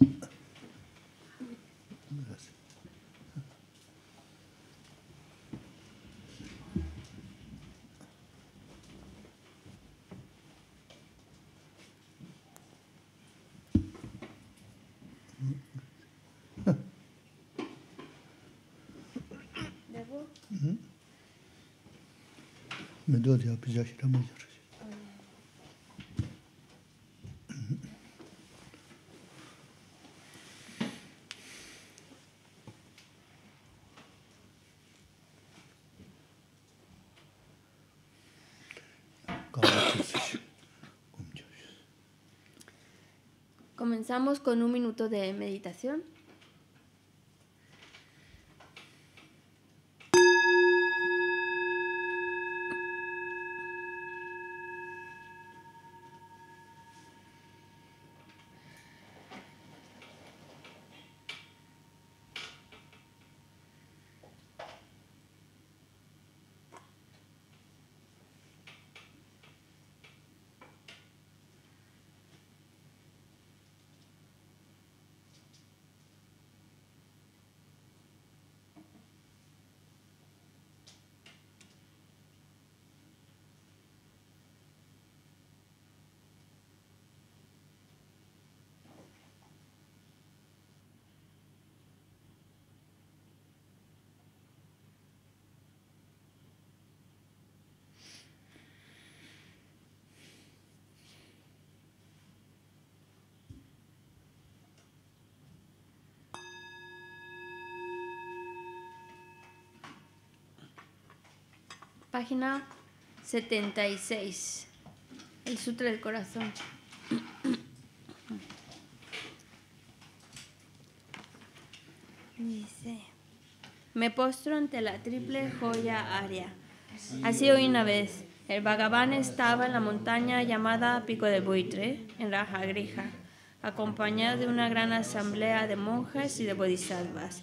Ne bu? Hı? Müdür yapacak, ramazır. Comenzamos con un minuto de meditación. Página 76. El Sutra del Corazón. Dice, me postro ante la triple joya área. Así hoy una vez, el vagabán estaba en la montaña llamada Pico de Buitre, en Raja Grija, acompañado de una gran asamblea de monjes y de bodhisattvas.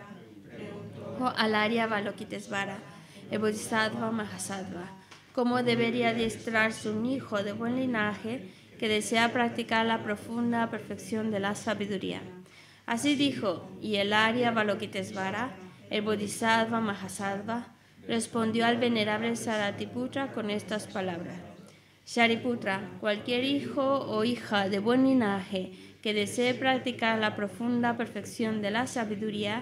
al Arya Balokitesvara, el Bodhisattva Mahasattva, cómo debería adiestrarse un hijo de buen linaje que desea practicar la profunda perfección de la sabiduría. Así dijo, y el Arya Balokitesvara, el Bodhisattva Mahasattva, respondió al venerable Saratiputra con estas palabras. Shariputra, cualquier hijo o hija de buen linaje que desee practicar la profunda perfección de la sabiduría,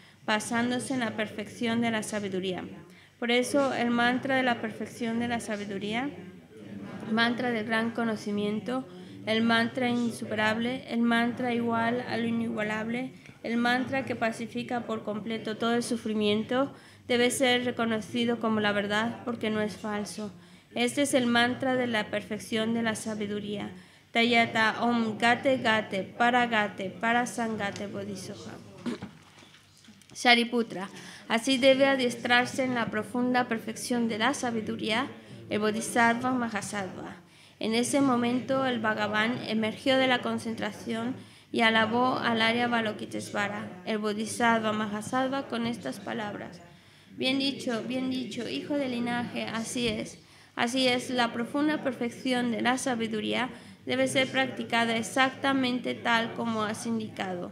basándose en la perfección de la sabiduría. Por eso el mantra de la perfección de la sabiduría, mantra del gran conocimiento, el mantra insuperable, el mantra igual al inigualable, el mantra que pacifica por completo todo el sufrimiento, debe ser reconocido como la verdad porque no es falso. Este es el mantra de la perfección de la sabiduría. Tayata Om Gate Gate para sangate Bodhisattva. Shariputra, así debe adiestrarse en la profunda perfección de la sabiduría el Bodhisattva Mahasattva. En ese momento el Bhagavan emergió de la concentración y alabó al área Balokitesvara, el Bodhisattva Mahasattva, con estas palabras. Bien dicho, bien dicho, hijo del linaje, así es. Así es, la profunda perfección de la sabiduría debe ser practicada exactamente tal como has indicado.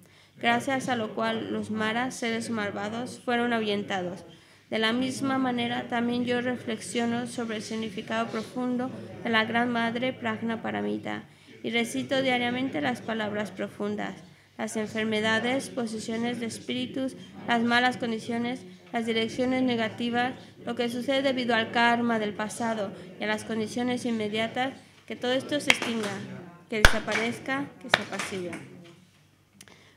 gracias a lo cual los maras, seres malvados, fueron ahuyentados. De la misma manera, también yo reflexiono sobre el significado profundo de la Gran Madre Pragna Paramita y recito diariamente las palabras profundas, las enfermedades, posiciones de espíritus, las malas condiciones, las direcciones negativas, lo que sucede debido al karma del pasado y a las condiciones inmediatas, que todo esto se extinga, que desaparezca, que se apacigue.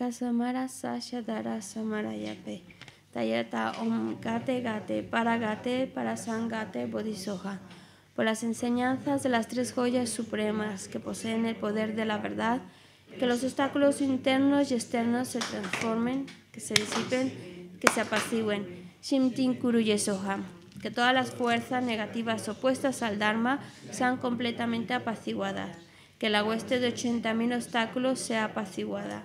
Kasamara Sasha Dara Samarayape. Tayata Om Gate Gate Bodhisoja. Por las enseñanzas de las tres joyas supremas que poseen el poder de la verdad, que los obstáculos internos y externos se transformen, que se disipen, que se apacigüen. Shimtin Soja. Que todas las fuerzas negativas opuestas al Dharma sean completamente apaciguadas. Que la hueste de 80.000 obstáculos sea apaciguada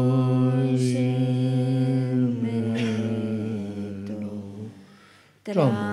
Claro.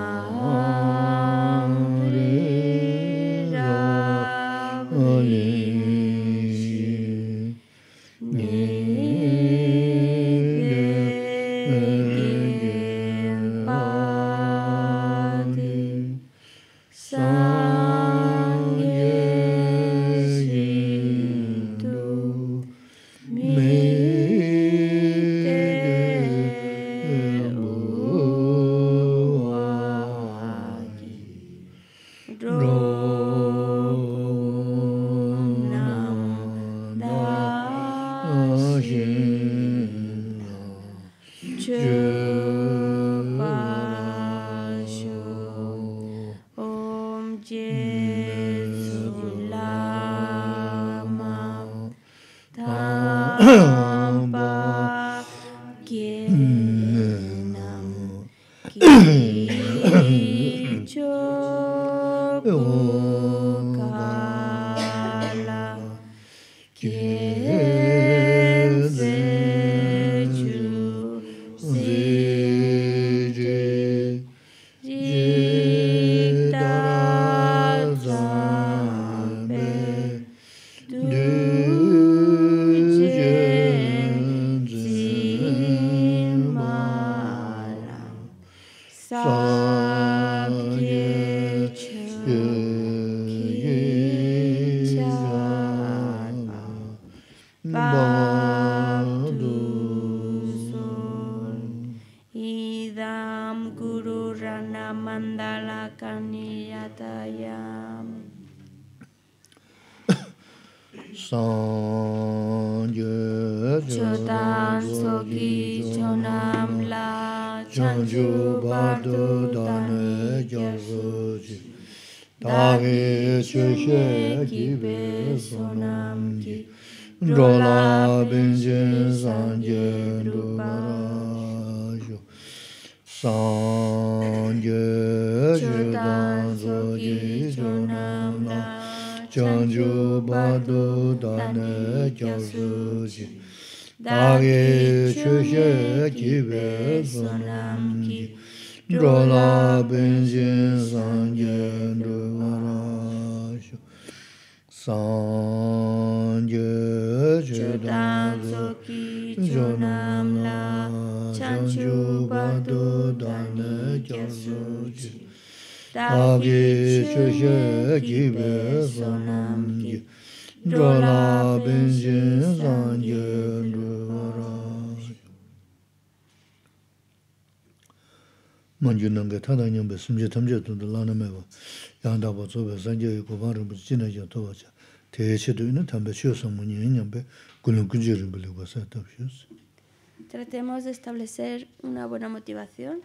Tratemos de establecer una buena motivación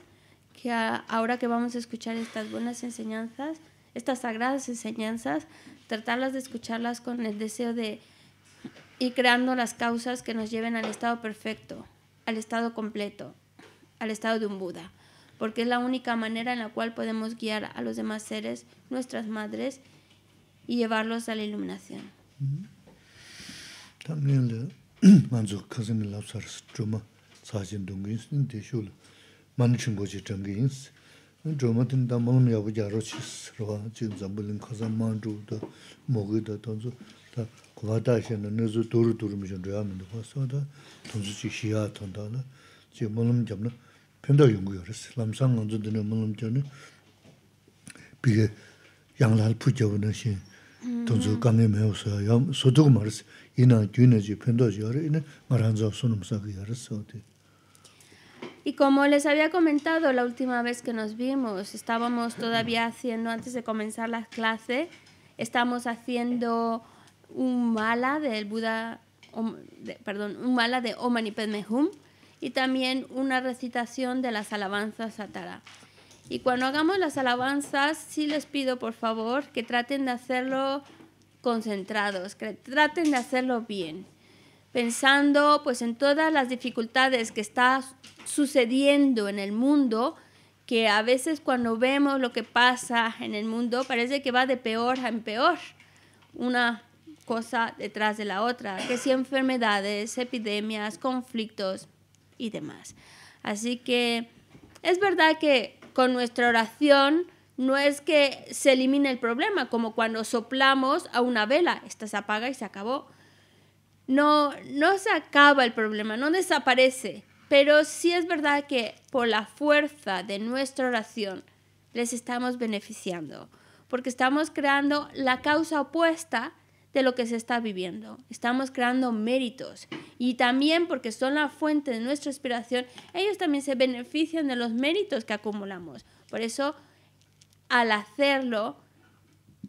que ahora que vamos a escuchar estas buenas enseñanzas, estas sagradas enseñanzas, tratarlas de escucharlas con el deseo de ir creando las causas que nos lleven al estado perfecto, al estado completo, al estado de un Buda porque es la única manera en la cual podemos guiar a los demás seres, nuestras madres, y llevarlos a la iluminación. Y como les había comentado la última vez que nos vimos, estábamos todavía haciendo, antes de comenzar las clases, estamos haciendo un mala del Buda, perdón, un mala de Omani Padme Hum, y también una recitación de las alabanzas a Tara. Y cuando hagamos las alabanzas, sí les pido por favor que traten de hacerlo concentrados, que traten de hacerlo bien, pensando pues en todas las dificultades que está sucediendo en el mundo, que a veces cuando vemos lo que pasa en el mundo parece que va de peor en peor, una cosa detrás de la otra, que si enfermedades, epidemias, conflictos, y demás. Así que es verdad que con nuestra oración no es que se elimine el problema, como cuando soplamos a una vela, esta se apaga y se acabó. No, no se acaba el problema, no desaparece, pero sí es verdad que por la fuerza de nuestra oración les estamos beneficiando, porque estamos creando la causa opuesta de lo que se está viviendo. Estamos creando méritos y también porque son la fuente de nuestra inspiración, ellos también se benefician de los méritos que acumulamos. Por eso, al hacerlo,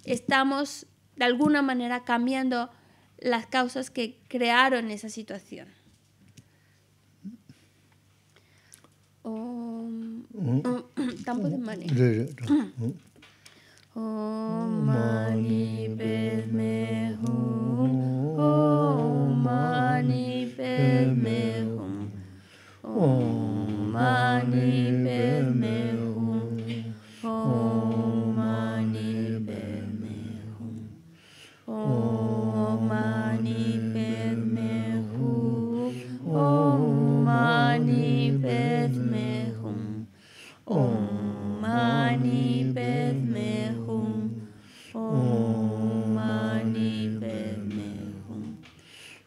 estamos de alguna manera cambiando las causas que crearon esa situación. Omani Padmehum Omani Padmehum Omani Padmehum Omani Padmehum Omani Padmehum Omani Padmehum Omani Padmehum Om Mani Padme Hum.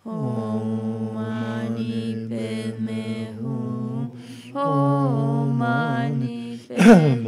Om Padme Hum. Om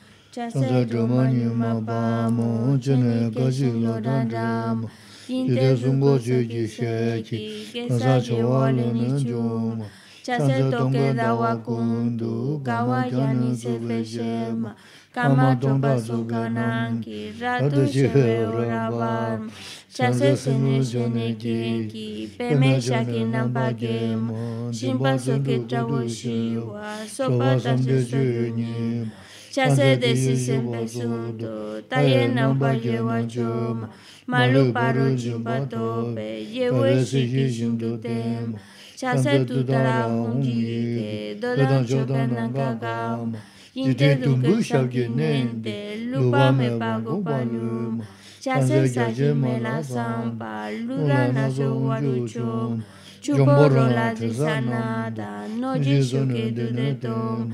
chāsā dhruma nyūma pāmu chāna kāshī lo dhan dhāma yidhā sūṅgō chū kī shēkī kāsā chāvā lūna dhūma chāsā tōngkā dhāvā kūndu kāvā chase desisen pesunto, tayen naupa yewa choma, malu paru chumpa tope, yewe shiki shindu tem, chase tutara hongite, dodan na nakakam, inte dungu shakye nente, lupa me pago panyum, chase sa me la sampa, lura naso waru chom, chuporo la trisanada, no jisu kedu de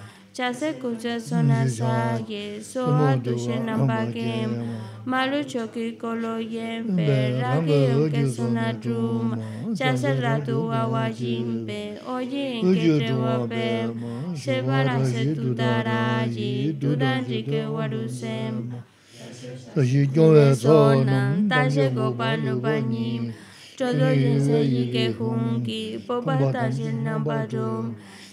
chase kucha sona sa ye soha dushe namba kem malu choki kolo yempe rake yoke sona drum chase ratu wawa jimpe oye inke trewa pe sheba rase tutaraji tudanji ke waru sem Tashi gyongwe sonam, tashi gopa nupanyim, chodo jinsa yike hungi, popa tashi namba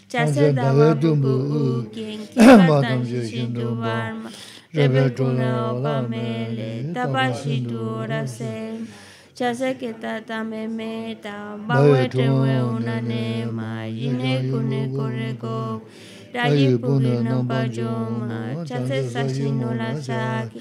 Chasadava Bubu Genki Matan Shindu Varma Rebekuna Obamele Tabashi Dura Sem Chase que tata me meta, bawe tewe una nema, yine kune koreko, rayi pugina pajoma, chase sashi no la saki,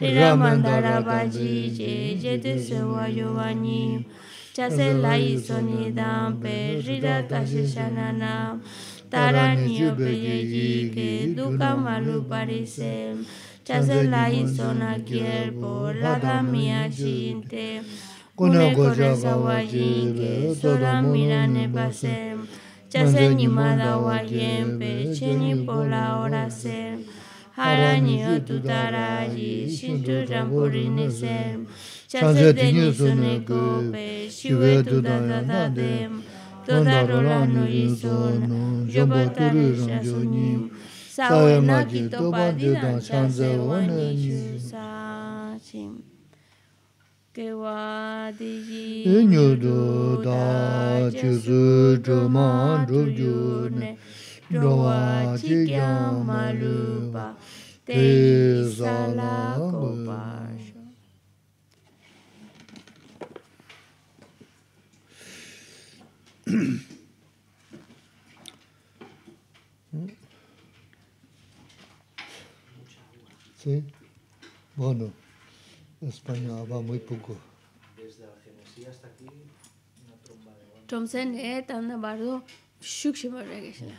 Ramandara Baji Jete Sewa Yovani Chase Lai Sonidam Perrida Tashishananam Taranio Peyeji Que Duka Malu paresem Chase Lai Sonakiel Por la mia jinte Kuna Goja Bawaji Que Sola Mira pasem Chase Nimada Wayem Pecheni Por la Hora Sem Haññotu taraji sindu jamburine sem cha devisunu go shiwedana dadem todaro lanu isunu jovatari cha soñi sawe nakito badde dancha Doa Chigamalupa, Te Salakopasha. Sí, bueno, España va muy poco. Desde la Genesía hasta aquí, una tromba de... Tromsen, eh, tan bardo, shukshima regresla.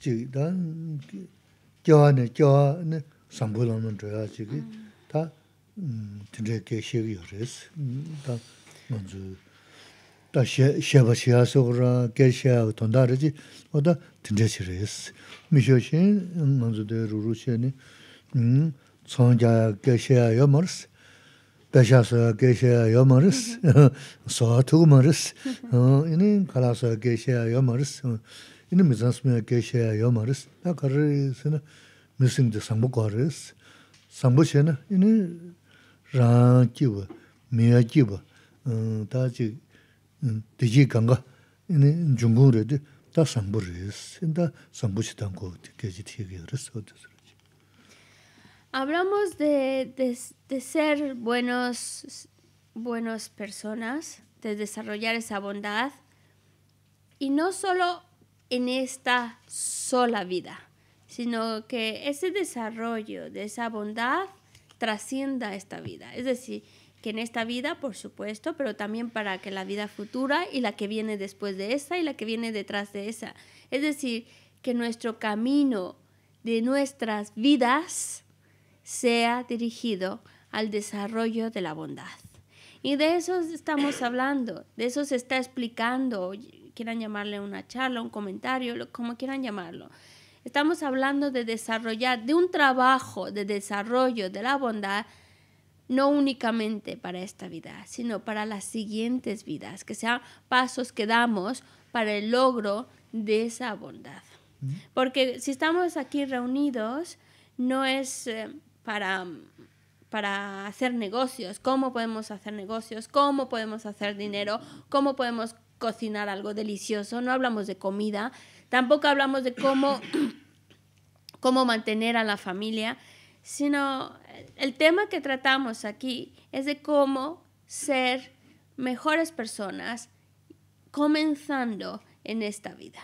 chigi taa kiawa ne kiawa ne sambu lanun choya chigi taa tindraya kia shegi yores taa manzu taa sheba shiya sogora kia utonda rachi oda tindraya shi res misho shi manzu de ruru maris maris tugu maris maris Ini mizan sumiya kia xeya yo ma res, taa kari sina mising de sangbo kwa res. Sangbo xe na, ini raan jiwa, miya jiwa, eh, taa chi eh, diji ganga, ini jungung re di, taa sangbo res. Ini taa sangbo xe tango di Hablamos de, de, de ser buenos, buenas personas, de desarrollar esa bondad, y no solo en esta sola vida, sino que ese desarrollo de esa bondad trascienda esta vida. Es decir, que en esta vida, por supuesto, pero también para que la vida futura y la que viene después de esa y la que viene detrás de esa. Es decir, que nuestro camino de nuestras vidas sea dirigido al desarrollo de la bondad. Y de eso estamos hablando, de eso se está explicando quieran llamarle una charla, un comentario, como quieran llamarlo. Estamos hablando de desarrollar, de un trabajo de desarrollo de la bondad, no únicamente para esta vida, sino para las siguientes vidas, que sean pasos que damos para el logro de esa bondad. Porque si estamos aquí reunidos, no es eh, para, para hacer negocios, cómo podemos hacer negocios, cómo podemos hacer dinero, cómo podemos cocinar algo delicioso, no hablamos de comida, tampoco hablamos de cómo, mantener a la familia, sino el tema que tratamos aquí es de cómo ser mejores personas comenzando en esta vida.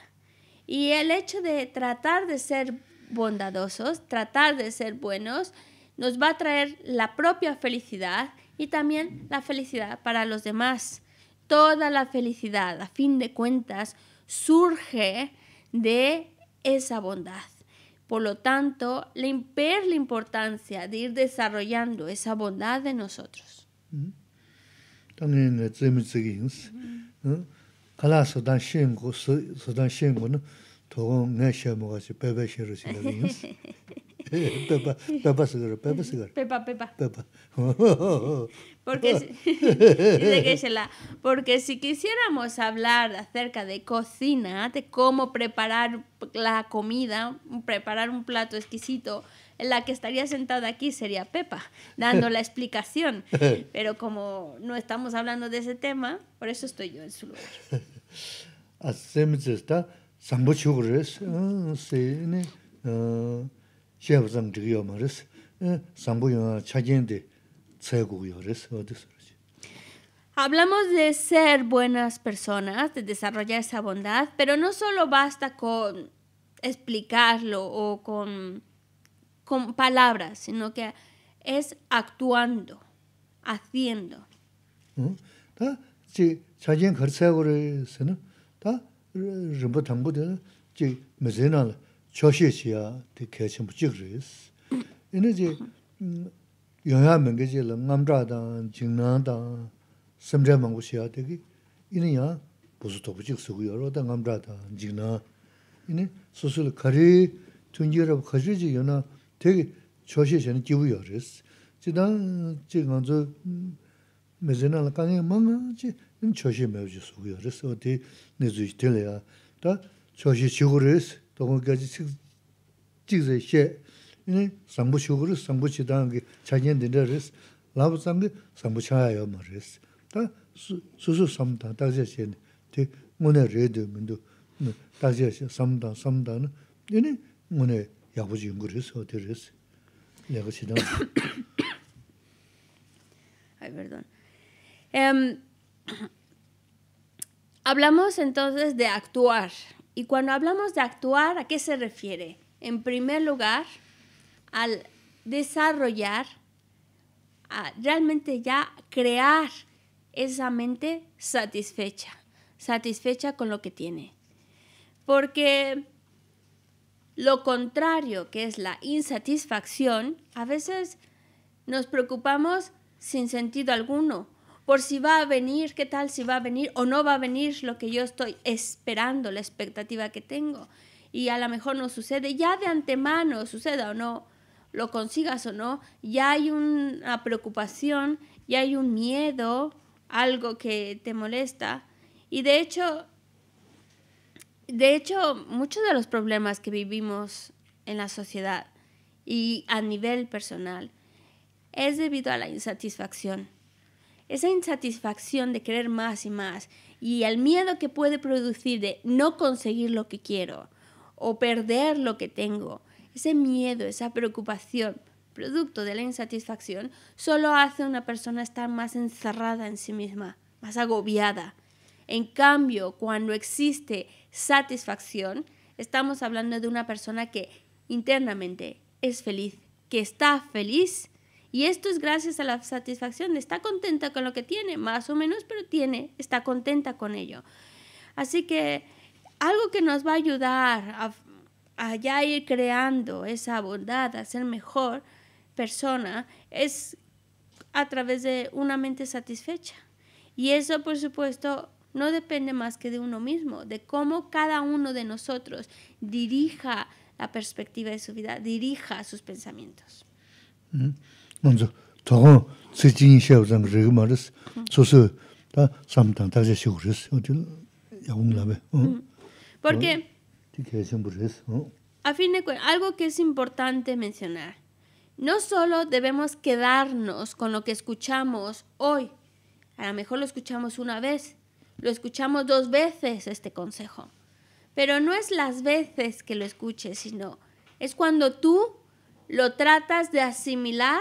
Y el hecho de tratar de ser bondadosos, tratar de ser buenos, nos va a traer la propia felicidad y también la felicidad para los demás toda la felicidad, a fin de cuentas, surge de esa bondad. Por lo tanto, le impera la importancia de ir desarrollando esa bondad de nosotros. Mm-hmm. Pepa, Pepa seguro, Pepa Pepa, Porque, porque si quisiéramos hablar acerca de cocina, de cómo preparar la comida, preparar un plato exquisito, en la que estaría sentada aquí sería Pepa, dando la explicación. Pero como no estamos hablando de ese tema, por eso estoy yo en su lugar. Hacemos esta, ah, sí, ah. Hablamos de ser buenas personas, de desarrollar esa bondad, pero no solo basta con explicarlo o con, con palabras, sino que es actuando, haciendo. Mm, chōshē chīyā tī kēchīṃ pūchīk rīs. Inā jī yōngyā mēngi jī lā ngām chā dāng, jīng nāng dāng, sēm chā mānggū chīyā tī kī, inā yā būsū tō pūchīk sī gu yā rō, dā ngām chā dāng, jīng nāng. Inā sūsū lā kārī hablamos entonces de actuar, y cuando hablamos de actuar, ¿a qué se refiere? En primer lugar, al desarrollar, a realmente ya crear esa mente satisfecha, satisfecha con lo que tiene. Porque lo contrario, que es la insatisfacción, a veces nos preocupamos sin sentido alguno, por si va a venir, qué tal si va a venir o no va a venir lo que yo estoy esperando, la expectativa que tengo. Y a lo mejor no sucede, ya de antemano, suceda o no, lo consigas o no, ya hay una preocupación, ya hay un miedo, algo que te molesta. Y de hecho, de hecho, muchos de los problemas que vivimos en la sociedad y a nivel personal es debido a la insatisfacción esa insatisfacción de querer más y más y el miedo que puede producir de no conseguir lo que quiero o perder lo que tengo, ese miedo, esa preocupación, producto de la insatisfacción, solo hace a una persona estar más encerrada en sí misma, más agobiada. En cambio, cuando existe satisfacción, estamos hablando de una persona que internamente es feliz, que está feliz y esto es gracias a la satisfacción de está contenta con lo que tiene, más o menos, pero tiene, está contenta con ello. Así que algo que nos va a ayudar a, ya ir creando esa bondad, a ser mejor persona, es a través de una mente satisfecha. Y eso, por supuesto, no depende más que de uno mismo, de cómo cada uno de nosotros dirija la perspectiva de su vida, dirija sus pensamientos. 먼저 Porque a fin de algo que es importante mencionar, no solo debemos quedarnos con lo que escuchamos hoy, a lo mejor lo escuchamos una vez, lo escuchamos dos veces este consejo, pero no es las veces que lo escuches, sino es cuando tú lo tratas de asimilar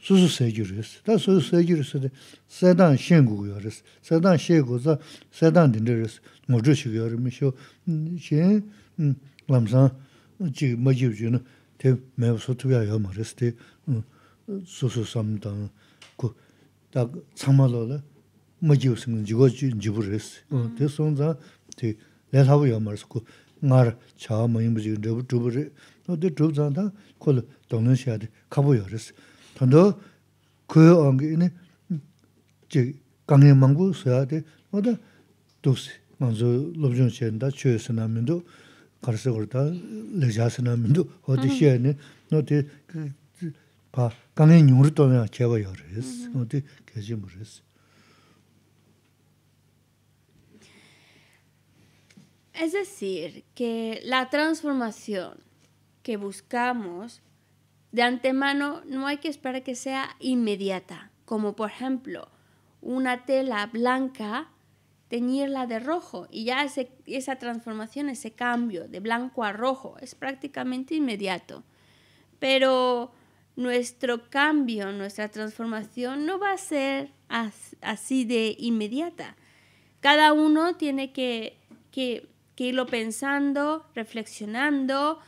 수수 세주르스 다 수수 세주르스데 세단 rēs, 세단 shēng 세단 딘르스 yā rēs, sēdān 지 gu 테 sēdān tīndē rēs, ngō chūshī gu yā rēmī shū shēng lamsāng jī ma jīv jīnu tē mē yu sotubi yā yā Ando kuyo angyi ni jik gangi mangu suya di moda duk si. Manso lobjong shen da chuyo sanamindu, karse kor da leja sanamindu, hodi shen ni, no di, pa gangi nyungri tona kyewayo riz, no di, kyejim Es decir, que la transformación que buscamos, de antemano no hay que esperar que sea inmediata, como por ejemplo una tela blanca, teñirla de rojo y ya esa transformación, ese cambio de blanco a rojo es prácticamente inmediato. Pero nuestro cambio, nuestra transformación no va a ser así de inmediata. Cada uno tiene que, que irlo pensando, reflexionando,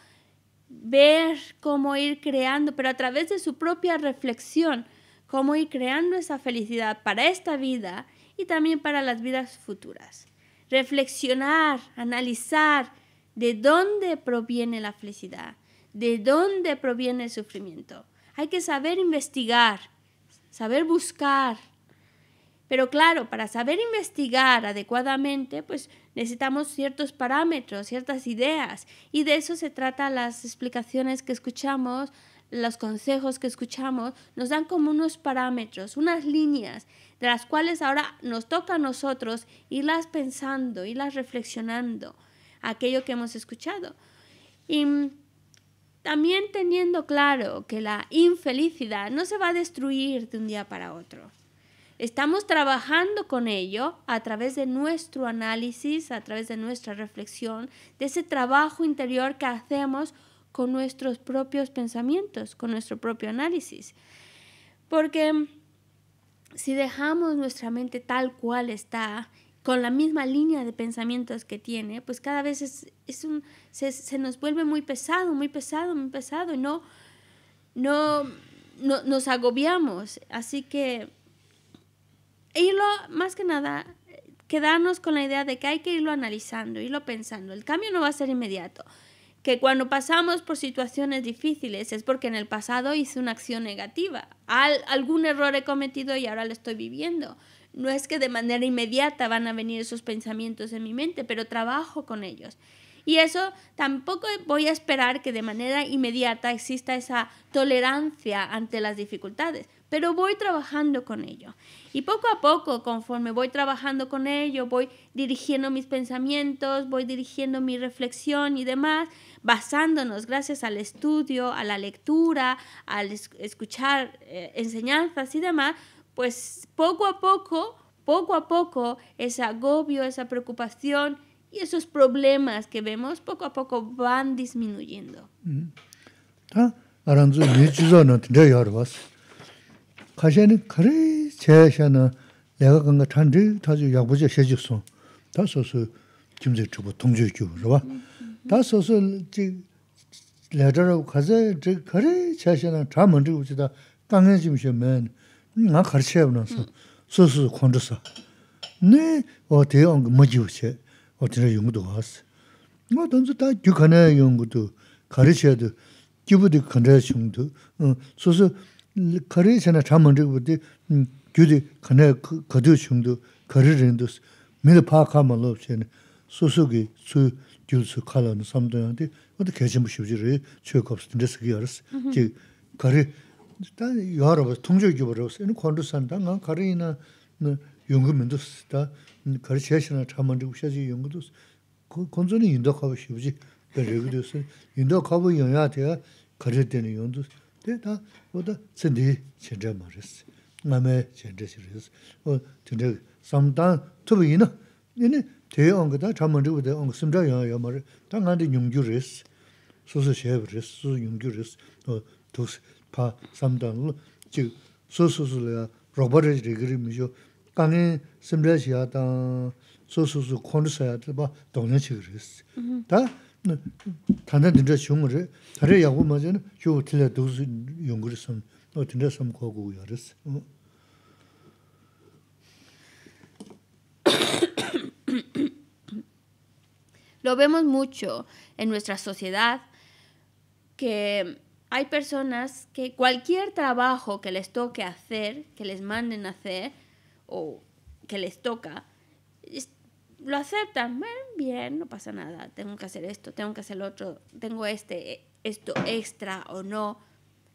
ver cómo ir creando, pero a través de su propia reflexión, cómo ir creando esa felicidad para esta vida y también para las vidas futuras. Reflexionar, analizar de dónde proviene la felicidad, de dónde proviene el sufrimiento. Hay que saber investigar, saber buscar. Pero claro, para saber investigar adecuadamente, pues necesitamos ciertos parámetros, ciertas ideas. Y de eso se trata las explicaciones que escuchamos, los consejos que escuchamos, nos dan como unos parámetros, unas líneas de las cuales ahora nos toca a nosotros irlas pensando, irlas reflexionando, aquello que hemos escuchado. Y también teniendo claro que la infelicidad no se va a destruir de un día para otro. Estamos trabajando con ello a través de nuestro análisis, a través de nuestra reflexión, de ese trabajo interior que hacemos con nuestros propios pensamientos, con nuestro propio análisis. Porque si dejamos nuestra mente tal cual está, con la misma línea de pensamientos que tiene, pues cada vez es, se, nos vuelve muy pesado, muy pesado, muy pesado, y no, no, no nos agobiamos. Así que irlo, más que nada, quedarnos con la idea de que hay que irlo analizando, irlo pensando. El cambio no va a ser inmediato. Que cuando pasamos por situaciones difíciles es porque en el pasado hice una acción negativa. algún error he cometido y ahora lo estoy viviendo. No es que de manera inmediata van a venir esos pensamientos en mi mente, pero trabajo con ellos. Y eso tampoco voy a esperar que de manera inmediata exista esa tolerancia ante las dificultades, pero voy trabajando con ello. Y poco a poco, conforme voy trabajando con ello, voy dirigiendo mis pensamientos, voy dirigiendo mi reflexión y demás, basándonos gracias al estudio, a la lectura, al escuchar eh, enseñanzas y demás, pues poco a poco, poco a poco, ese agobio, esa preocupación y esos problemas que vemos poco a poco van disminuyendo. Mm-hmm. 가제는 그래 제샤나 내가 건가 탄지 타주 약부제 세직소 다소소 김제 주부 동주 주부로 봐 다소소 지 레더로 가제 저 그래 제샤나 다 먼저 오지다 강해 좀 쉬면 나 가르쳐 버려서 소소 건졌어 네 어때요 뭐지 오세 어디로 용도 왔어 뭐 던서 다 규칸에 용도 가르쳐도 규부도 건져 중도 어 소소 kari sena chamandrik budi gyudi 중도 kadyu chungdu kari rindu mida paa kaa ma loob chayani susu gi su gyudu su kala na samdo yandi wada kachimbo shibji rayi chuyo kapsi dinda sagi yaras ji kari da yaara basi tongchoo gyubo rayos ina kondu san da nga yungu yungu tā wadā tsindī chindrā mā rīs, ngā mē chindrā shir rīs, wā chindrā samdān tūba yinā, yinā tē yāngā tā chā mandrī wadā yāngā simdrā yāngā yā mā rī, tā ngā dī nyungyū rīs, sūsū shēb rīs, sūsū Lo vemos mucho en nuestra sociedad que hay personas que cualquier trabajo que les toque hacer, que les manden hacer o que les toca, lo aceptan, bien, no pasa nada, tengo que hacer esto, tengo que hacer otro, tengo este, eh, esto extra o no.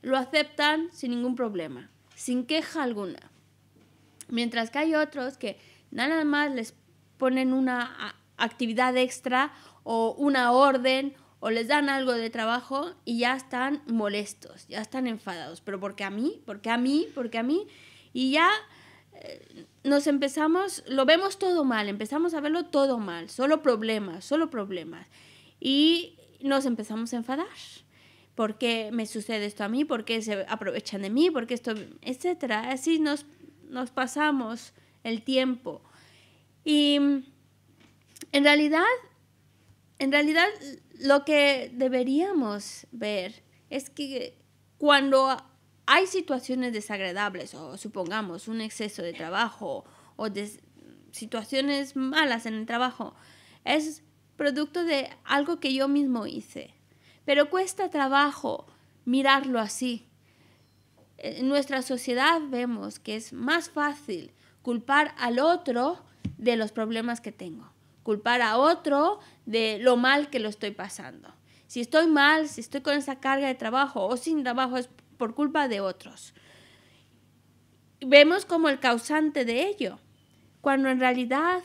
Lo aceptan sin ningún problema, sin queja alguna. Mientras que hay otros que nada más les ponen una actividad extra o una orden o les dan algo de trabajo y ya están molestos, ya están enfadados. Pero porque a mí, porque a mí, porque a mí, y ya nos empezamos, lo vemos todo mal, empezamos a verlo todo mal, solo problemas, solo problemas. Y nos empezamos a enfadar. ¿Por qué me sucede esto a mí? ¿Por qué se aprovechan de mí? ¿Por qué esto? Etcétera. Así nos, nos pasamos el tiempo. Y en realidad, en realidad lo que deberíamos ver es que cuando hay situaciones desagradables o supongamos un exceso de trabajo o situaciones malas en el trabajo, es producto de algo que yo mismo hice. Pero cuesta trabajo mirarlo así. En nuestra sociedad vemos que es más fácil culpar al otro de los problemas que tengo, culpar a otro de lo mal que lo estoy pasando. Si estoy mal, si estoy con esa carga de trabajo o sin trabajo es por culpa de otros. Vemos como el causante de ello, cuando en realidad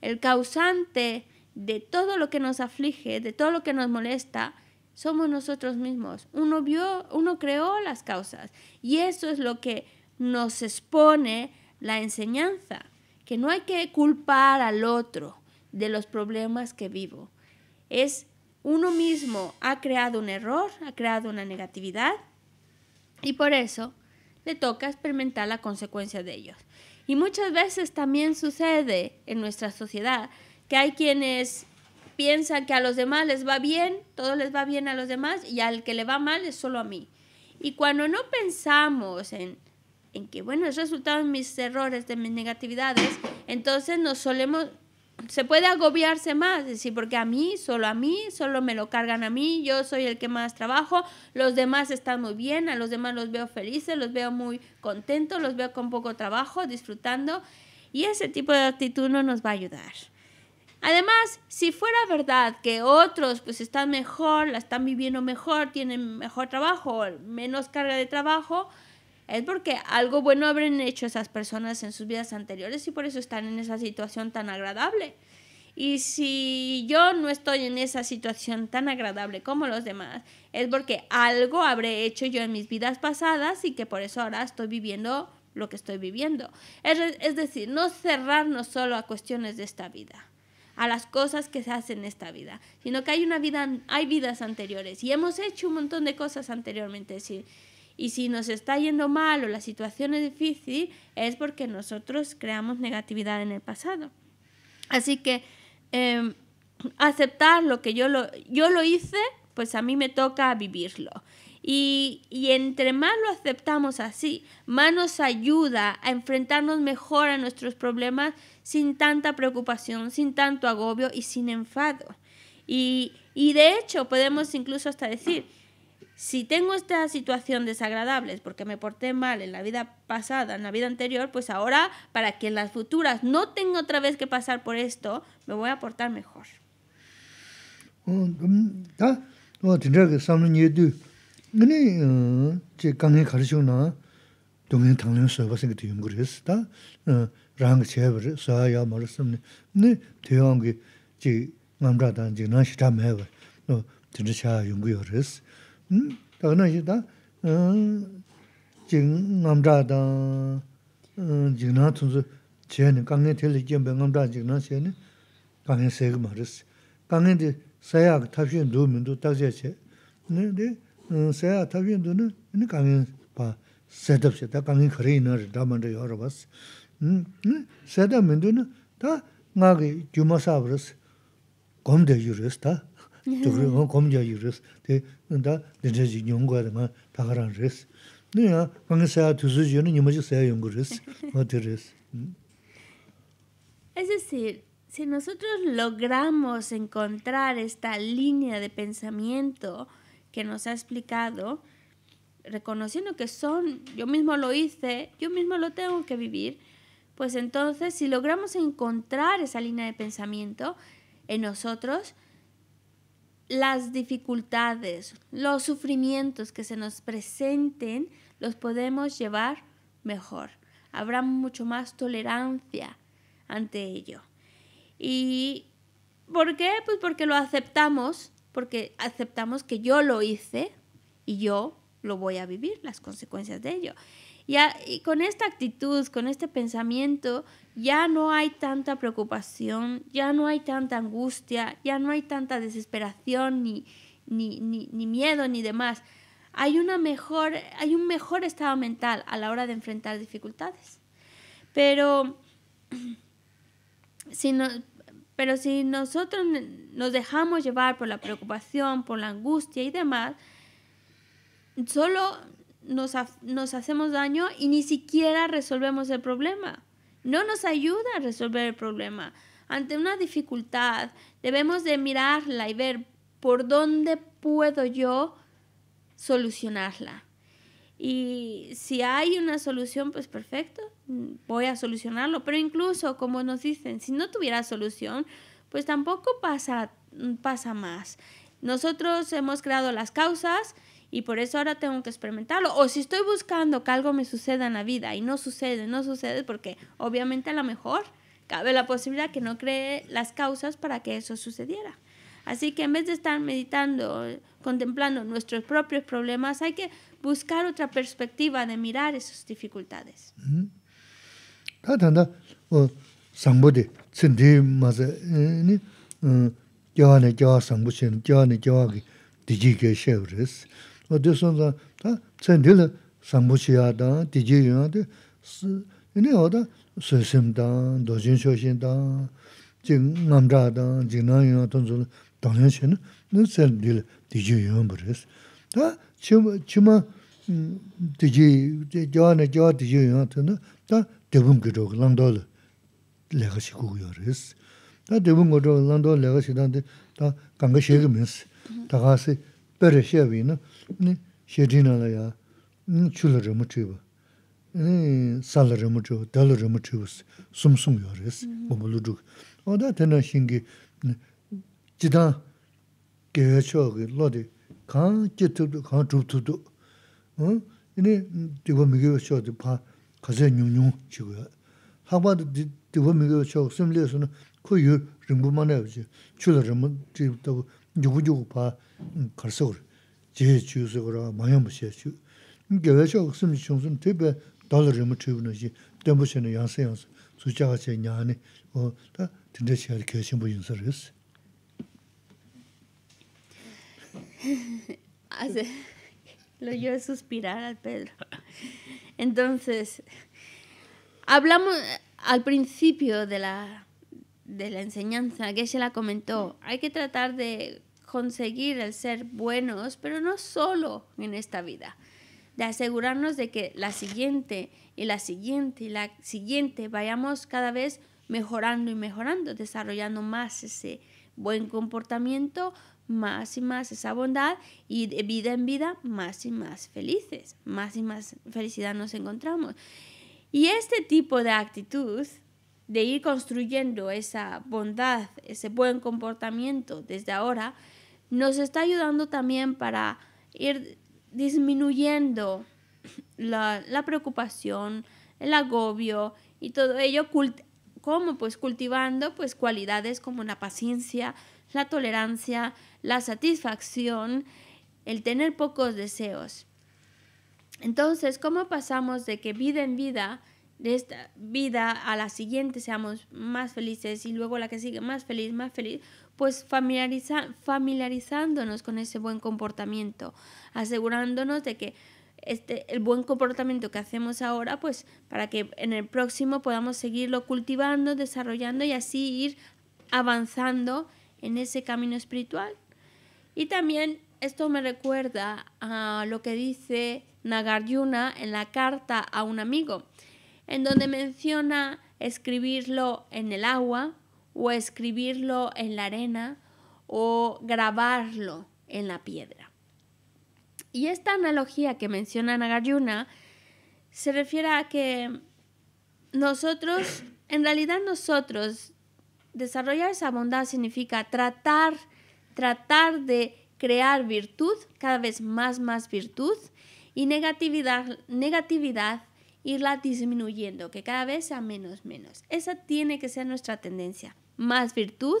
el causante de todo lo que nos aflige, de todo lo que nos molesta, somos nosotros mismos. Uno vio, uno creó las causas y eso es lo que nos expone la enseñanza, que no hay que culpar al otro de los problemas que vivo. Es uno mismo ha creado un error, ha creado una negatividad y por eso le toca experimentar la consecuencia de ellos. Y muchas veces también sucede en nuestra sociedad que hay quienes piensan que a los demás les va bien, todo les va bien a los demás y al que le va mal es solo a mí. Y cuando no pensamos en, que, bueno, es resultado de mis errores, de mis negatividades, entonces nos solemos se puede agobiarse más, decir, porque a mí, solo a mí, solo me lo cargan a mí, yo soy el que más trabajo, los demás están muy bien, a los demás los veo felices, los veo muy contentos, los veo con poco trabajo, disfrutando, y ese tipo de actitud no nos va a ayudar. Además, si fuera verdad que otros pues están mejor, la están viviendo mejor, tienen mejor trabajo, menos carga de trabajo, es porque algo bueno habrán hecho esas personas en sus vidas anteriores y por eso están en esa situación tan agradable. Y si yo no estoy en esa situación tan agradable como los demás, es porque algo habré hecho yo en mis vidas pasadas y que por eso ahora estoy viviendo lo que estoy viviendo. Es, decir, no cerrarnos solo a cuestiones de esta vida a las cosas que se hacen en esta vida, sino que hay una vida, hay vidas anteriores y hemos hecho un montón de cosas anteriormente. decir, y si nos está yendo mal o la situación es difícil, es porque nosotros creamos negatividad en el pasado. Así que em, aceptar lo que yo lo, hice, pues a mí me toca vivirlo. Y, entre más lo aceptamos así, más nos ayuda a enfrentarnos mejor a nuestros problemas sin tanta preocupación, sin tanto agobio y sin enfado. Y, y de hecho podemos incluso hasta decir, si tengo esta situación desagradable porque me porté mal en la vida pasada, en la vida anterior, pues ahora para que en las futuras no tenga otra vez que pasar por esto, me voy a portar mejor. dāna xī dā jīng ngām chā dā jīng nā tsūn sū chē nī, kāng ngē tēli jīng bē ngām chā jīng nā chē nī, kāng ngē sē kī mā rī sī. Kāng ngē 응 세다 kī 다 xīn dū mī ndū tāk nī nī tā ngā tā. Es decir, si nosotros logramos encontrar esta línea de pensamiento que nos ha explicado, reconociendo que son, yo mismo lo hice, yo mismo lo tengo que vivir, pues entonces si logramos encontrar esa línea de pensamiento en nosotros, las dificultades, los sufrimientos que se nos presenten, los podemos llevar mejor. Habrá mucho más tolerancia ante ello. ¿Y por qué? Pues porque lo aceptamos, porque aceptamos que yo lo hice y yo lo voy a vivir, las consecuencias de ello. Y, y con esta actitud, con este pensamiento, ya no hay tanta preocupación, ya no hay tanta angustia, ya no hay tanta desesperación, ni, miedo, ni demás. Hay, una mejor, hay un mejor estado mental a la hora de enfrentar dificultades. Pero si, pero si nosotros nos dejamos llevar por la preocupación, por la angustia y demás, solo nos, nos hacemos daño y ni siquiera resolvemos el problema no nos ayuda a resolver el problema. Ante una dificultad debemos de mirarla y ver por dónde puedo yo solucionarla. Y si hay una solución, pues perfecto, voy a solucionarlo. Pero incluso, como nos dicen, si no tuviera solución, pues tampoco pasa, pasa más. Nosotros hemos creado las causas, y por eso ahora tengo que experimentarlo. O si estoy buscando que algo me suceda en la vida y no sucede, no sucede, porque obviamente a lo mejor cabe la posibilidad que no cree las causas para que eso sucediera. Así que en vez de estar meditando, contemplando nuestros propios problemas, hay que buscar otra perspectiva de mirar esas dificultades. Bo to zongyan dā, ecin te le sanboo xia daha, Dicle yo yang, dragon wo swoją d doorsin xiosa dā, ござ dzhiga yiin angya dang, Zaianan yo yang dung dzu labháda Xin, ze elTuwacan Dicle yo dā 네 chí nálá yá chúlá rámá chíba, sála rámá chíba, dálá rámá chíba, sum-sum yá xé guabalú chúka. Oda téná xíngi chidáng kéyá chágá yá lódi káng ché tukdú, káng chúb tukdú. Yá ní tí nyung-nyung lo yo suspirar al Pedro. Entonces, hablamos eh, al principio de la de la enseñanza que ella la comentó, hay que tratar de conseguir el ser buenos, pero no solo en esta vida, de asegurarnos de que la siguiente y la siguiente y la siguiente vayamos cada vez mejorando y mejorando, desarrollando más ese buen comportamiento, más y más esa bondad y de vida en vida más y más felices, más y más felicidad nos encontramos. Y este tipo de actitud de ir construyendo esa bondad, ese buen comportamiento desde ahora, nos está ayudando también para ir disminuyendo la, preocupación, el agobio y todo ello, ¿Cómo? pues cultivando pues cualidades como la paciencia, la tolerancia, la satisfacción, el tener pocos deseos. Entonces, ¿cómo pasamos de que vida en vida, de esta vida a la siguiente seamos más felices y luego la que sigue más feliz, más feliz? pues familiarizándonos con ese buen comportamiento, asegurándonos de que este, el buen comportamiento que hacemos ahora, pues para que en el próximo podamos seguirlo cultivando, desarrollando y así ir avanzando en ese camino espiritual. Y también esto me recuerda a lo que dice Nagarjuna en la carta a un amigo, en donde menciona escribirlo en el agua, o escribirlo en la arena o grabarlo en la piedra. Y esta analogía que menciona Nagarjuna se refiere a que nosotros, en realidad nosotros, desarrollar esa bondad significa tratar, tratar de crear virtud, cada vez más, más virtud, y negatividad, negatividad, irla disminuyendo, que cada vez sea menos, menos. Esa tiene que ser nuestra tendencia más virtud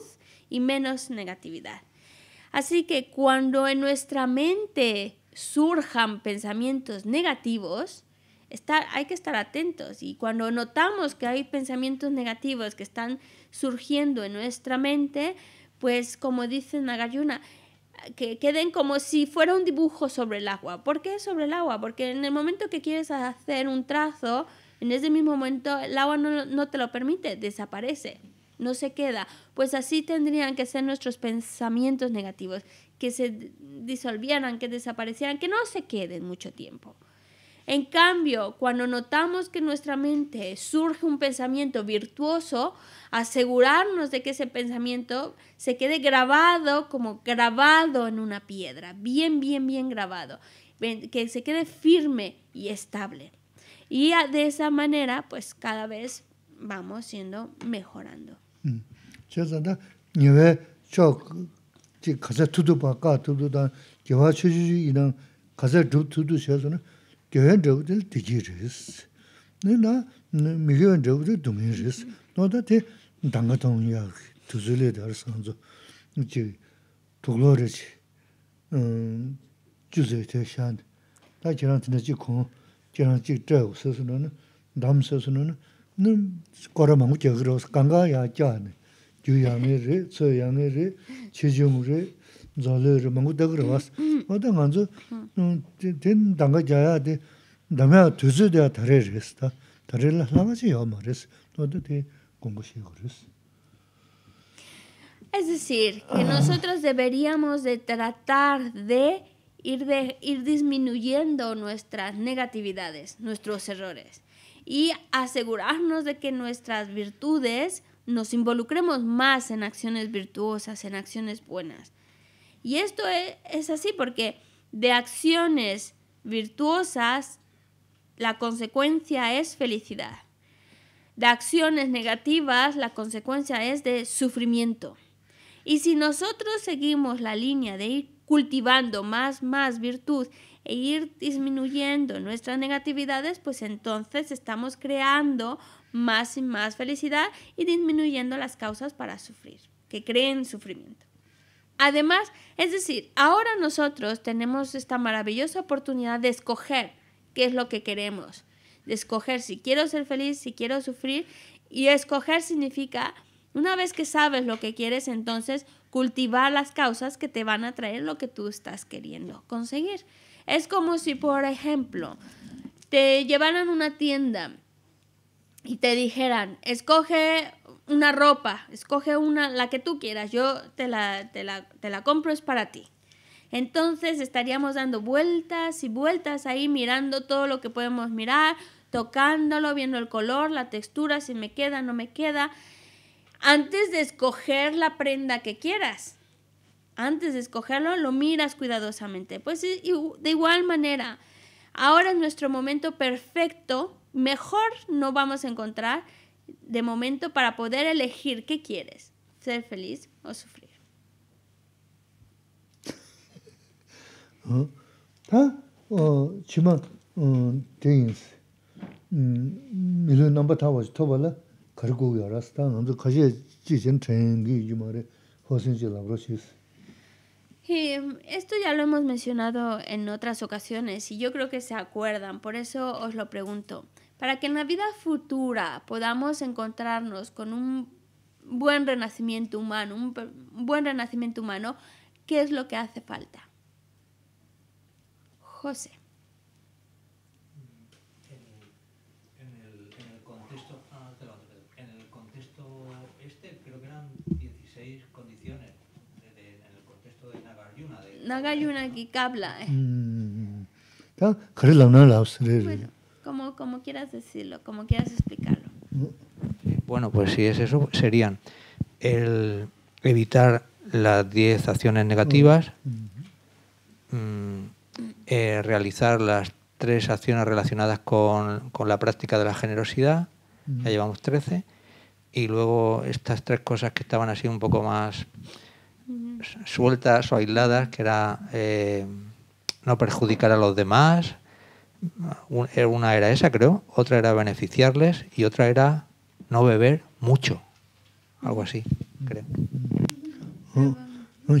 y menos negatividad. Así que cuando en nuestra mente surjan pensamientos negativos, hay que estar atentos y cuando notamos que hay pensamientos negativos que están surgiendo en nuestra mente, pues como dice Nagayuna, que queden como si fuera un dibujo sobre el agua. ¿Por qué sobre el agua? Porque en el momento que quieres hacer un trazo, en ese mismo momento el agua no te lo permite, desaparece no se queda. Pues así tendrían que ser nuestros pensamientos negativos, que se disolvieran, que desaparecieran, que no se queden mucho tiempo. En cambio, cuando notamos que en nuestra mente surge un pensamiento virtuoso, asegurarnos de que ese pensamiento se quede grabado como grabado en una piedra, bien, bien, bien grabado, que se quede firme y estable. Y de esa manera, pues cada vez vamos siendo mejorando. 제자다 니웨 쪽지 가자 투두 바까 투두다 개화 추주 이런 가자 두 투두 셔서는 개회 저들 디지리스 내가 미교 저들 동의리스 너다테 당가통 이야 두줄에 달선조 이제 도글어지 음 주제 대상 다 지난 지난 지콘 지난 지 저스스는 koramangu chagros, ganga ya chane, gyu yangi re, tso yangi re, chijum re, zalo re, mangu dagra was. Wata nganzu, ten danga jaya de, damya tuzu daya tare res, ta, tare lama chi ya ma res, wata te kongo shego res. Es decir, que nosotros deberíamos de tratar de ir, de ir disminuyendo nuestras negatividades, nuestros errores y asegurarnos de que nuestras virtudes nos involucremos más en acciones virtuosas, en acciones buenas. Y esto e, es, así porque de acciones virtuosas la consecuencia es felicidad. De acciones negativas la consecuencia es de sufrimiento. Y si nosotros seguimos la línea de ir cultivando más, más virtud e ir disminuyendo nuestras negatividades, pues entonces estamos creando más y más felicidad y disminuyendo las causas para sufrir, que creen sufrimiento. Además, es decir, ahora nosotros tenemos esta maravillosa oportunidad de escoger qué es lo que queremos, de escoger si quiero ser feliz, si quiero sufrir, y escoger significa, una vez que sabes lo que quieres, entonces cultivar las causas que te van a traer lo que tú estás queriendo conseguir. Es como si, por ejemplo, te llevaran a una tienda y te dijeran, escoge una ropa, escoge una, la que tú quieras, yo te la, te la, te la compro, es para ti. Entonces estaríamos dando vueltas y vueltas ahí mirando todo lo que podemos mirar, tocándolo, viendo el color, la textura, si me queda, no me queda, antes de escoger la prenda que quieras antes de escogerlo, lo miras cuidadosamente. Pues de igual manera, ahora es nuestro momento perfecto, mejor no vamos a encontrar de momento para poder elegir qué quieres, ser feliz o sufrir. ¿Ah? ¿Ah? Oh, oh, Em, esto ya lo hemos mencionado en otras ocasiones y yo creo que se acuerdan, por eso os lo pregunto. Para que en la vida futura podamos encontrarnos con un buen renacimiento humano, un buen renacimiento humano, ¿qué es lo que hace falta? José. que Kabla. Eh. Mm. Ah, bueno, como, como quieras decirlo, como quieras explicarlo. Bueno, pues si es eso, serían el evitar las 10 acciones negativas, mm. eh, realizar las tres acciones relacionadas con, con, la práctica de la generosidad, ya mm. llevamos 13, y luego estas tres cosas que estaban así un poco más sueltas o aisladas, que era eh, no perjudicar a los demás. Una era esa, creo, otra era beneficiarles y otra era no beber mucho, algo así, creo. Ah, ah,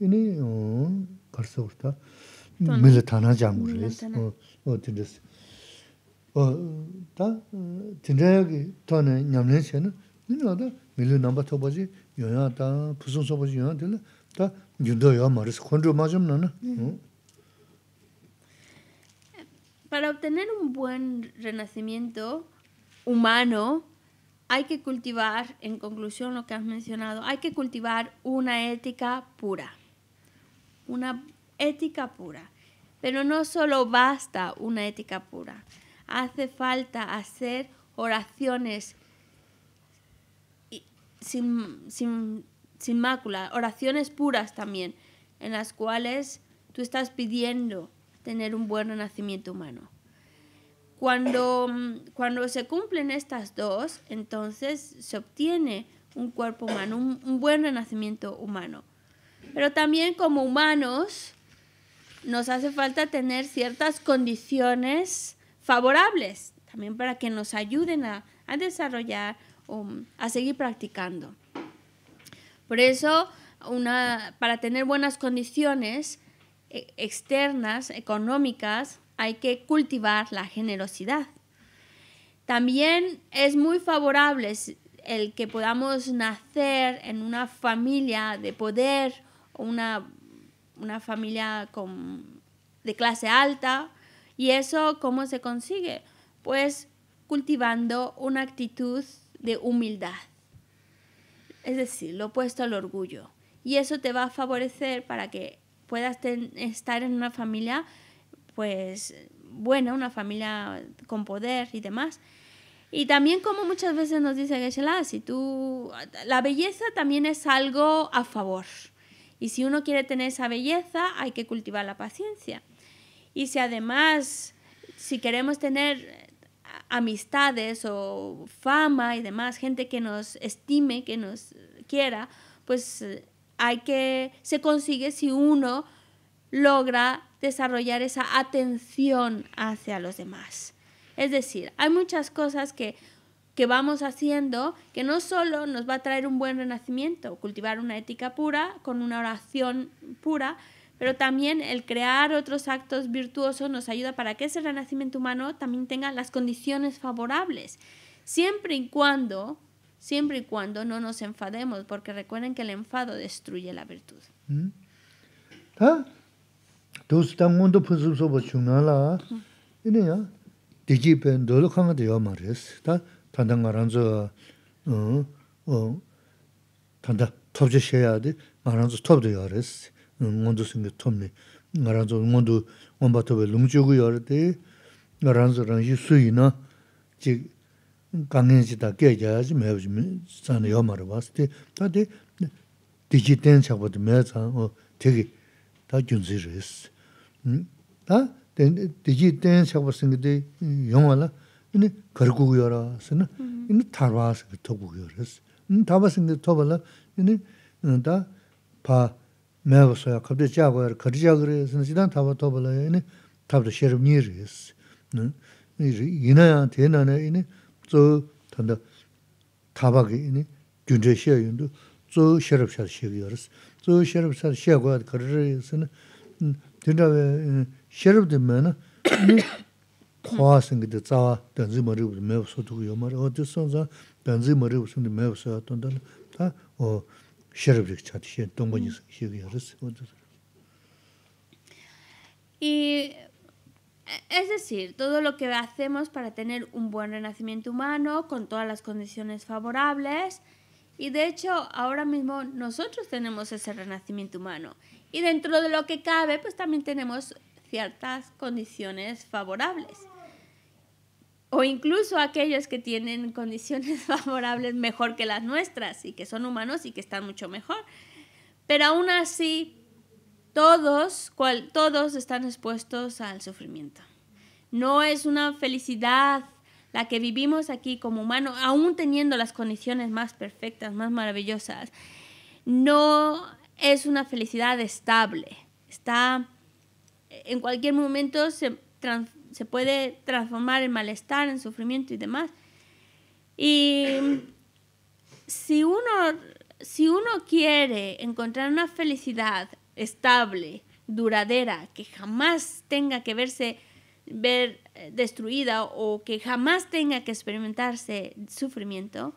Para obtener un buen renacimiento humano, hay que cultivar, en conclusión lo que has mencionado, hay que cultivar una ética pura una ética pura. Pero no solo basta una ética pura, hace falta hacer oraciones sin, mácula, oraciones puras también, en las cuales tú estás pidiendo tener un buen renacimiento humano. Cuando, se cumplen estas dos, entonces se obtiene un cuerpo humano, un buen renacimiento humano. Pero también como humanos nos hace falta tener ciertas condiciones favorables, también para que nos ayuden a, desarrollar o mm, a seguir practicando. Por eso, para tener buenas condiciones e, externas, económicas, hay que cultivar la generosidad. También es muy favorable el que podamos nacer en una familia de poder una, familia de clase alta. ¿Y eso cómo se consigue? Pues cultivando una actitud de humildad, es decir, lo opuesto al orgullo. Y eso te va a favorecer para que puedas estar en una familia pues buena, una familia con poder y demás. Y también como muchas veces nos dice geshe si tú la belleza también es algo a favor. Y si uno quiere tener esa belleza, hay que cultivar la paciencia. Y si además, si queremos tener eh, amistades o fama y demás, gente que nos estime, que nos quiera, pues eh, hay que se consigue si uno logra desarrollar esa atención hacia los demás. Es decir, hay muchas cosas que que vamos haciendo, que no solo nos va a traer un buen renacimiento, cultivar una ética pura, con una oración pura, pero también el crear otros actos virtuosos nos ayuda para que ese renacimiento humano también tenga las condiciones favorables, siempre y cuando, siempre y cuando no nos enfademos, porque recuerden que el enfado destruye la virtud. ¿Mm? ¿Ah? Tanda ngaran zu tanda top ja she yaa di ngaran zu topda yaar ees. Ngondoo singa tomni. Ngaranzoo ngondoo ngomba topa longchoo ku yaar di. Ngaran zu rangi sui na ji gangin chi taa kyaa yaa zi mayabu zi zanay yaa mari ten tegi gyunzi ten di la 이니 걸고 요라스는 이니 타바스 토고 요라스 음 타바스는 토발라 이니 나다 파 매버서야 갑자기 자고 걸자 그래서 지난 타바 토발라 이니 타브도 셔브니르스 네 이제 이나야 되나네 이니 저 탄다 타바게 이니 균제시야 윤도 저 셔브샤 시기요라스 저 셔브샤 시야고 걸으스는 된다 셔브드면은 Y es decir, todo lo que hacemos para tener un buen renacimiento humano con todas las condiciones favorables y de hecho ahora mismo nosotros tenemos ese renacimiento humano y dentro de lo que cabe pues también tenemos ciertas condiciones favorables o incluso aquellos que tienen condiciones favorables mejor que las nuestras y que son humanos y que están mucho mejor. Pero aún así, todos, cual, todos están expuestos al sufrimiento. No es una felicidad la que vivimos aquí como humanos, aún teniendo las condiciones más perfectas, más maravillosas. No es una felicidad estable. Está en cualquier momento se transforma se puede transformar en malestar, en sufrimiento y demás. Y si uno, si uno quiere encontrar una felicidad estable, duradera, que jamás tenga que verse ver eh, destruida o que jamás tenga que experimentarse sufrimiento,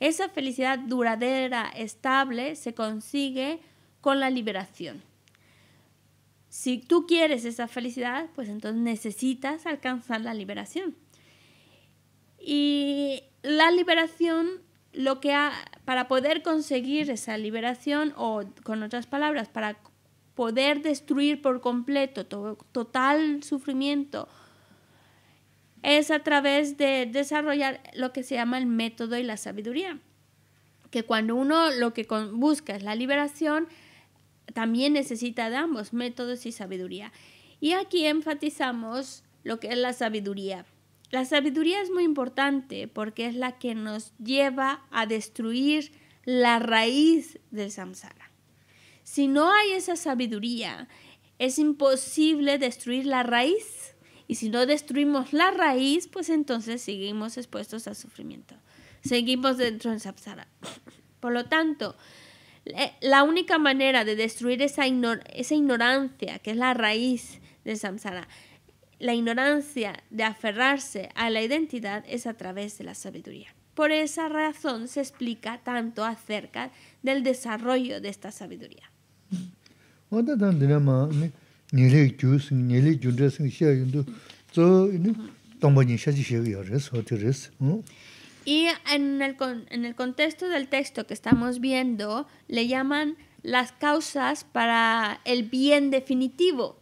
esa felicidad duradera, estable, se consigue con la liberación. Si tú quieres esa felicidad, pues entonces necesitas alcanzar la liberación. Y la liberación, lo que para poder conseguir esa liberación, o con otras palabras, para poder destruir por completo todo total sufrimiento, es a través de desarrollar lo que se llama el método y la sabiduría. Que cuando uno lo que busca es la liberación, también necesita de ambos métodos y sabiduría. Y aquí enfatizamos lo que es la sabiduría. La sabiduría es muy importante porque es la que nos lleva a destruir la raíz del samsara. Si no hay esa sabiduría, es imposible destruir la raíz. Y si no destruimos la raíz, pues entonces seguimos expuestos al sufrimiento. Seguimos dentro del samsara. Por lo tanto, eh, la única manera de destruir esa, ignorancia, que es la raíz del samsara, la ignorancia de aferrarse a la identidad es a través de la sabiduría. Por esa razón se explica tanto acerca del desarrollo de esta sabiduría. Y en el, en el contexto del texto que estamos viendo, le llaman las causas para el bien definitivo.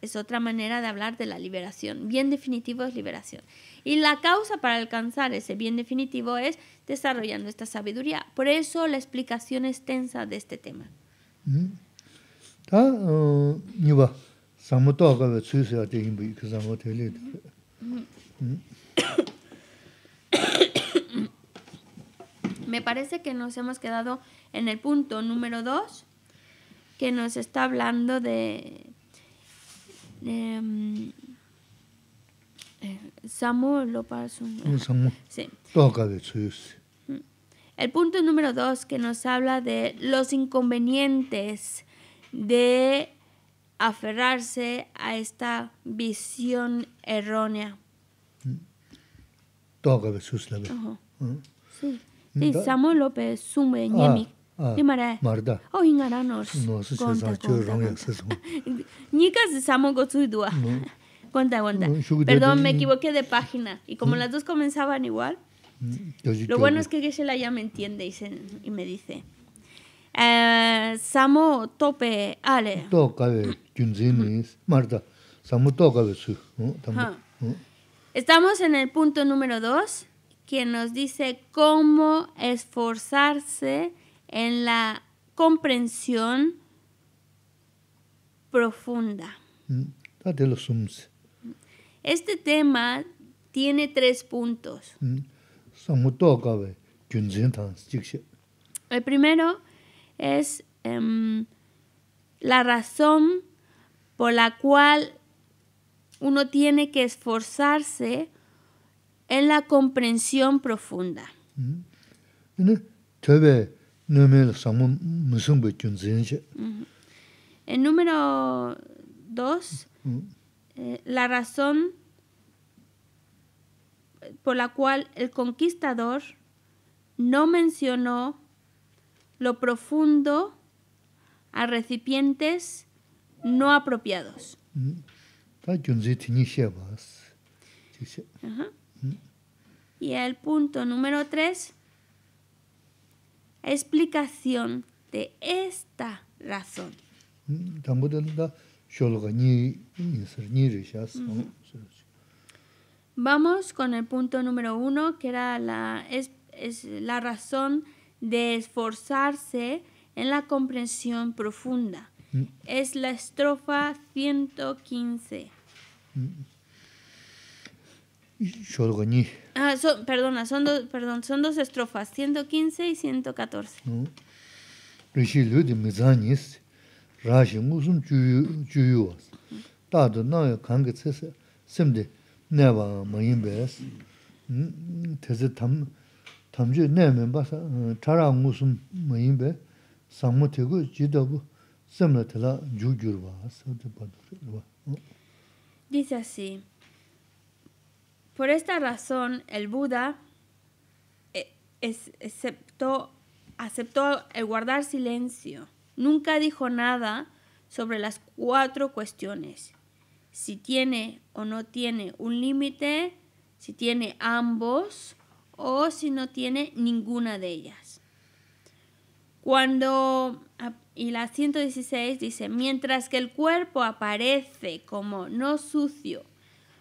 Es otra manera de hablar de la liberación. Bien definitivo es liberación. Y la causa para alcanzar ese bien definitivo es desarrollando esta sabiduría. Por eso la explicación extensa de este tema. Mm-hmm. Me parece que nos hemos quedado en el punto número dos que nos está hablando de... Em, eh, Samuel lo Sí. El punto número dos que nos habla de los inconvenientes de aferrarse a esta visión errónea toga susla be ¿Mm? sí ¿Mm? samo López, sume nyemi ni mara marda o oh, ingara no nos ni casi samo go perdón me equivoqué de página y como ¿Mm? las dos comenzaban igual lo bueno es que Gesela ya me entiende y, se, y me dice eh, samo tope ale toca de Marta, samo toca de su Estamos en el punto número dos, que nos dice cómo esforzarse en la comprensión profunda. Mm, este tema tiene tres puntos. Mm, el primero es em, la razón por la cual uno tiene que esforzarse en la comprensión profunda. En número dos, eh, la razón por la cual el conquistador no mencionó lo profundo a recipientes no apropiados. ¿Mm? Y el punto número tres, explicación de esta razón. Vamos con el punto número uno, que era la, es, es la razón de esforzarse en la comprensión profunda. Es la estrofa 115. Shorgoñi. Ah, so, perdona, son dos, perdón, son dos estrofas, 115 y 114. Rishi lu de mizanis, rashi musum chuyu. Tado na ya kange tsese, semde neba mayin bes. Mm, mm, Tese tam, tamju ne menba basa, eh, chara musum mayin be, sangmo tegu jidabu. Dice así, por esta razón el Buda e, aceptó el guardar silencio. Nunca dijo nada sobre las cuatro cuestiones. Si tiene o no tiene un límite, si tiene ambos o si no tiene ninguna de ellas. Cuando y la 116 dice, mientras que el cuerpo aparece como no sucio,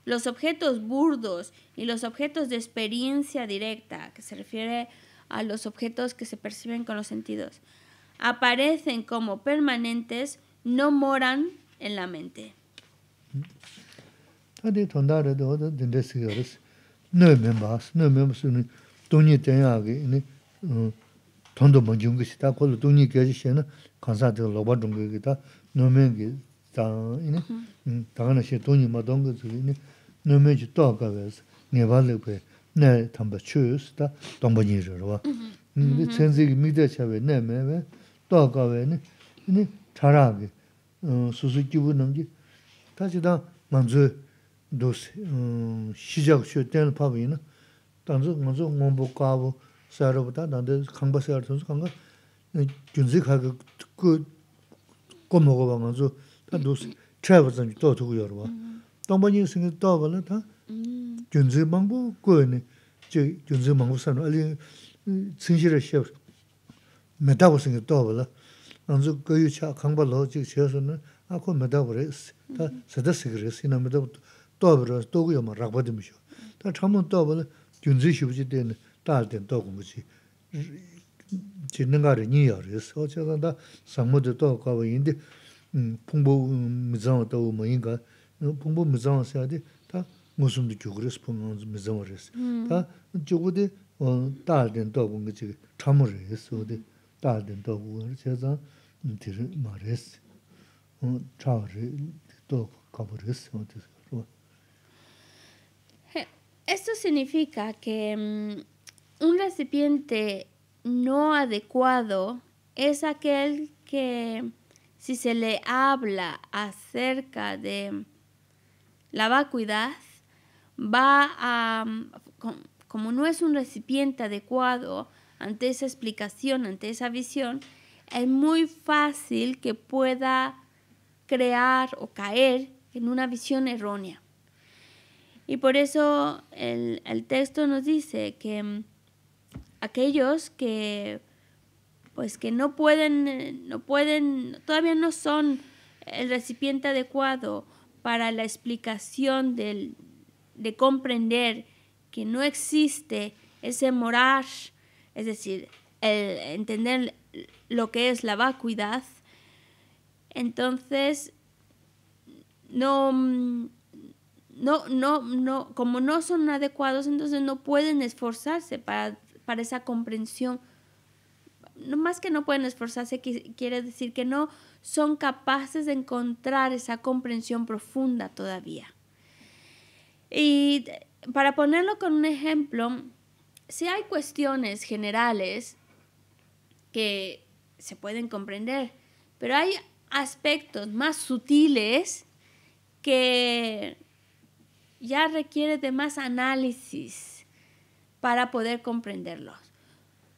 los objetos burdos y los objetos de experiencia directa, que se refiere a los objetos que se perciben con los sentidos, aparecen como permanentes, no moran en la mente. tondo mo jungi si taa kolo tuni kiazi xe na kansaa tiga loba jungi ki taa nomen ki taa ina taa na xe tuni ma tongi tsu ina nomen ki toa ka wes nye paa lego pe ne tamba chu yu si taa saarabu 난데 nanda khaangba saarabu tansu khaangba gyunzii khaa kaa koo koonmoo koo waa nanzu taa doos traiwa zangyoo tootoo koo yaarwa taa mba nyinga singa daabaa laa taa gyunzii maangbo koo yaarwa gyunzii maangbo saarabu aliyang tsingshi raa shaab medabaa singa daabaa laa nanzu koo yoo khaa khaangba laa jiga shaabaa saarabu naa aa koo medabaa raa isi taa sadasikaa 다든 도구무지 진능가를 니어요. 어쨌든다 상무도 또 가고 있는데 음 풍부 미장도 뭐인가 풍부 미장하셔야지 다 무슨도 죽으려서 보면 미장하셔. 다 저거데 어 다든 도구무지 참으려 했어도 다든 도구를 제가 들은 말했어. 어 차르 또 가버렸어. 어디서 해. Esto significa que Un recipiente no adecuado es aquel que si se le habla acerca de la vacuidad, va a, como no es un recipiente adecuado ante esa explicación, ante esa visión, es muy fácil que pueda crear o caer en una visión errónea. Y por eso el, el texto nos dice que aquellos que pues que no pueden, eh, no pueden, todavía no son el recipiente adecuado para la explicación de comprender que no existe ese morar, es decir, el entender lo que es la vacuidad, entonces no, no, no, no, como no son adecuados, entonces no pueden esforzarse para esa comprensión. No más que no pueden esforzarse, quiere decir que no son capaces de encontrar esa comprensión profunda todavía. Y para ponerlo con un ejemplo, si hay cuestiones generales que se pueden comprender, pero hay aspectos más sutiles que ya requiere de más análisis para poder comprenderlos.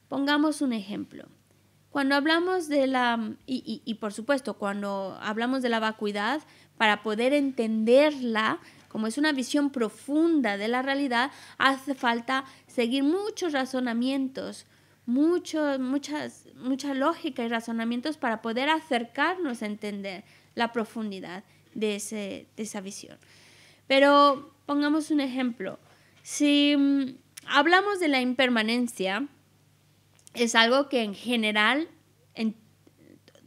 Pongamos un ejemplo. Cuando hablamos de la, y, por supuesto, cuando hablamos de la vacuidad, para poder entenderla, como es una visión profunda de la realidad, hace falta seguir muchos razonamientos, mucho, muchas, mucha lógica y razonamientos para poder acercarnos a entender la profundidad de, de esa visión. Pero pongamos un ejemplo. Si hablamos de la impermanencia, es algo que en general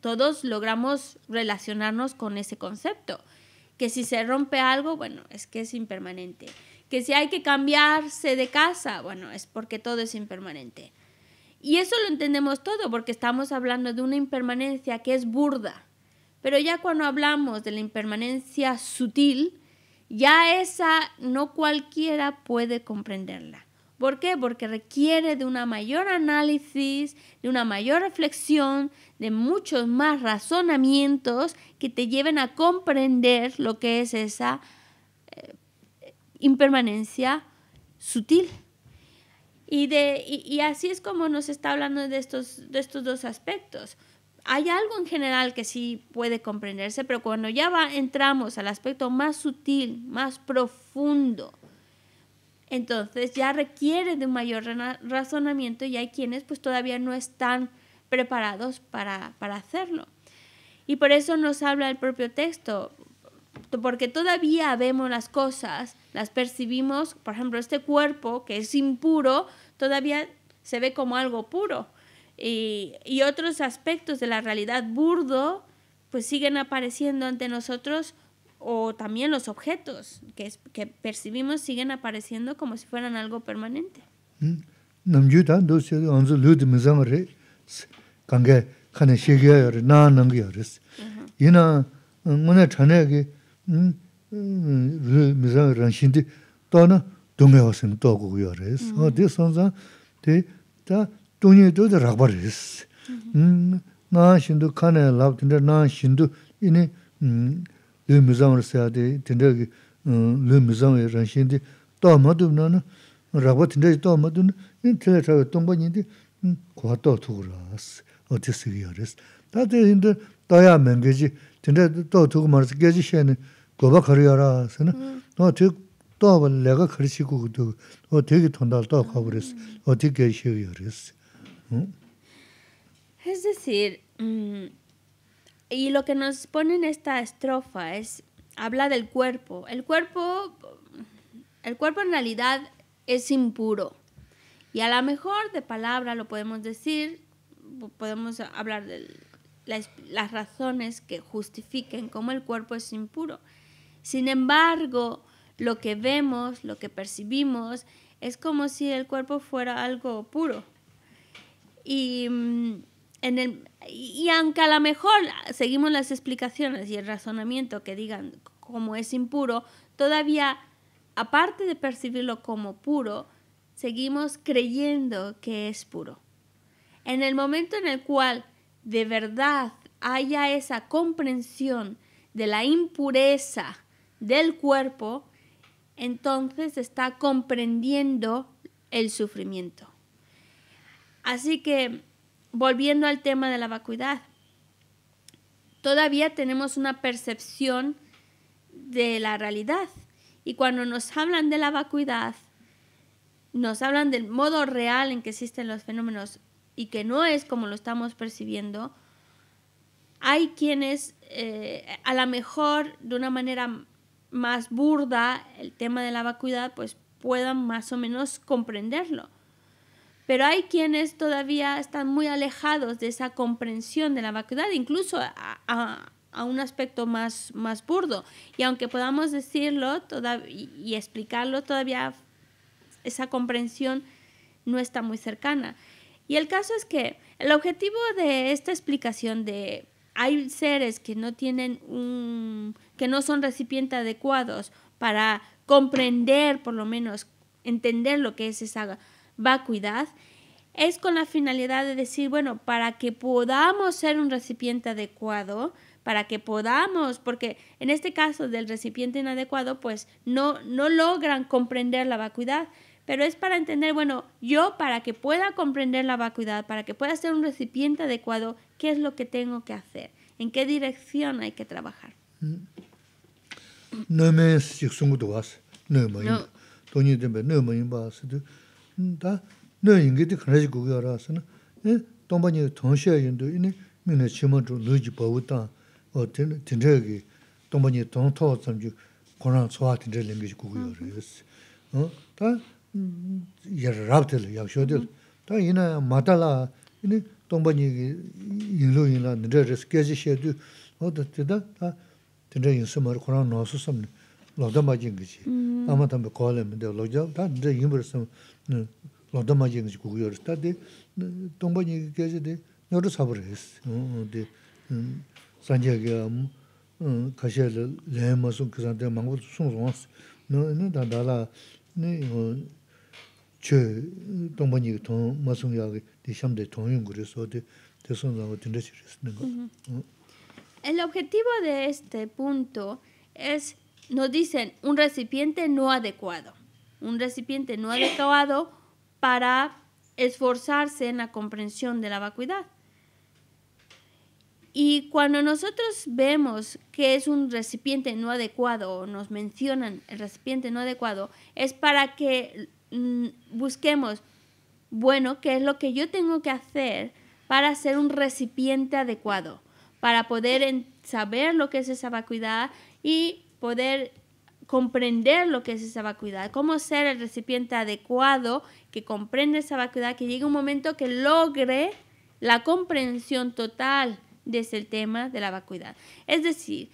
todos logramos relacionarnos con ese concepto. Que si se rompe algo, bueno, es que es impermanente. Que si hay que cambiarse de casa, bueno, es porque todo es impermanente. Y eso lo entendemos todo porque estamos hablando de una impermanencia que es burda. Pero ya cuando hablamos de la impermanencia sutil, ya esa no cualquiera puede comprenderla. ¿Por qué? Porque requiere de una mayor análisis, de una mayor reflexión, de muchos más razonamientos que te lleven a comprender lo que es esa eh, impermanencia sutil. Y, así es como nos está hablando de estos, de estos dos aspectos. Hay algo en general que sí puede comprenderse, pero cuando ya va, entramos al aspecto más sutil, más profundo, entonces ya requiere de un mayor razonamiento y hay quienes pues todavía no están preparados para, hacerlo. Y por eso nos habla el propio texto, porque todavía vemos las cosas, las percibimos, por ejemplo, este cuerpo que es impuro, todavía se ve como algo puro. Y, y otros aspectos de la realidad burdo pues siguen apareciendo ante nosotros o también los objetos que, que percibimos siguen apareciendo como si fueran algo permanente. lū mizāṃ rā sāyā dī, tindā kī lū mizāṃ yā rā shīn dī, tā mā dūb nā nā, rāqbā tindā yā tā mā dūb nā, yā tindā chā yā tōngbā yīn dī, kua tā tū gu rā Y lo que nos pone en esta estrofa es, habla del cuerpo. El cuerpo, el cuerpo en realidad es impuro. Y a lo mejor de palabra lo podemos decir, podemos hablar de las, las razones que justifiquen cómo el cuerpo es impuro. Sin embargo, lo que vemos, lo que percibimos, es como si el cuerpo fuera algo puro. Y mm, y aunque a lo mejor seguimos las explicaciones y el razonamiento que digan como es impuro, todavía, aparte de percibirlo como puro, seguimos creyendo que es puro. En el momento en el cual de verdad haya esa comprensión de la impureza del cuerpo, entonces está comprendiendo el sufrimiento. Así que volviendo al tema de la vacuidad, todavía tenemos una percepción de la realidad. Y cuando nos hablan de la vacuidad, nos hablan del modo real en que existen los fenómenos y que no es como lo estamos percibiendo, hay quienes eh, a lo mejor de una manera más burda el tema de la vacuidad, pues puedan más o menos comprenderlo. Pero hay quienes todavía están muy alejados de esa comprensión de la vacuidad, incluso a, un aspecto más, más burdo. Y aunque podamos decirlo y, explicarlo, todavía esa comprensión no está muy cercana. Y el caso es que el objetivo de esta explicación de hay seres que no tienen un que no son recipientes adecuados para comprender por lo menos entender lo que es esa vacuidad, es con la finalidad de decir, bueno, para que podamos ser un recipiente adecuado, para que podamos, porque en este caso del recipiente inadecuado, pues no, no logran comprender la vacuidad, pero es para entender, bueno, yo para que pueda comprender la vacuidad, para que pueda ser un recipiente adecuado, ¿qué es lo que tengo que hacer? ¿En qué dirección hay que trabajar? No mm. me 다 niyo yingi tī 알아서는 예 동반이 동시에 인도 이네 민의 tōngshaya yin tū 어 nī 동반이 동토 섬주 고난 chū lū chī bā wū tāng tī 다 ki 마달아 이네 동반이 tsam chū kōrā nā tsua tī nirā yingi chī kukyā rā yus dā lodama jingi chi. Mm. Ama tambi kuala minde loja, ta dhe yimbar sam mm, lodama jingi chi kukuyo rishi. Ta di mm, tongpa jingi kiazi di nyoro sabar hisi. Di sanjia kia kashiya li lehen ma sung kisan di mangul sung tong mm-hmm. El objetivo de este punto es nos dicen un recipiente no adecuado, un recipiente no adecuado para esforzarse en la comprensión de la vacuidad. Y cuando nosotros vemos que es un recipiente no adecuado o nos mencionan el recipiente no adecuado, es para que mm, busquemos, bueno, qué es lo que yo tengo que hacer para ser un recipiente adecuado, para poder saber lo que es esa vacuidad y poder comprender lo que es esa vacuidad, cómo ser el recipiente adecuado que comprende esa vacuidad, que llegue un momento que logre la comprensión total de ese tema de la vacuidad. Es decir,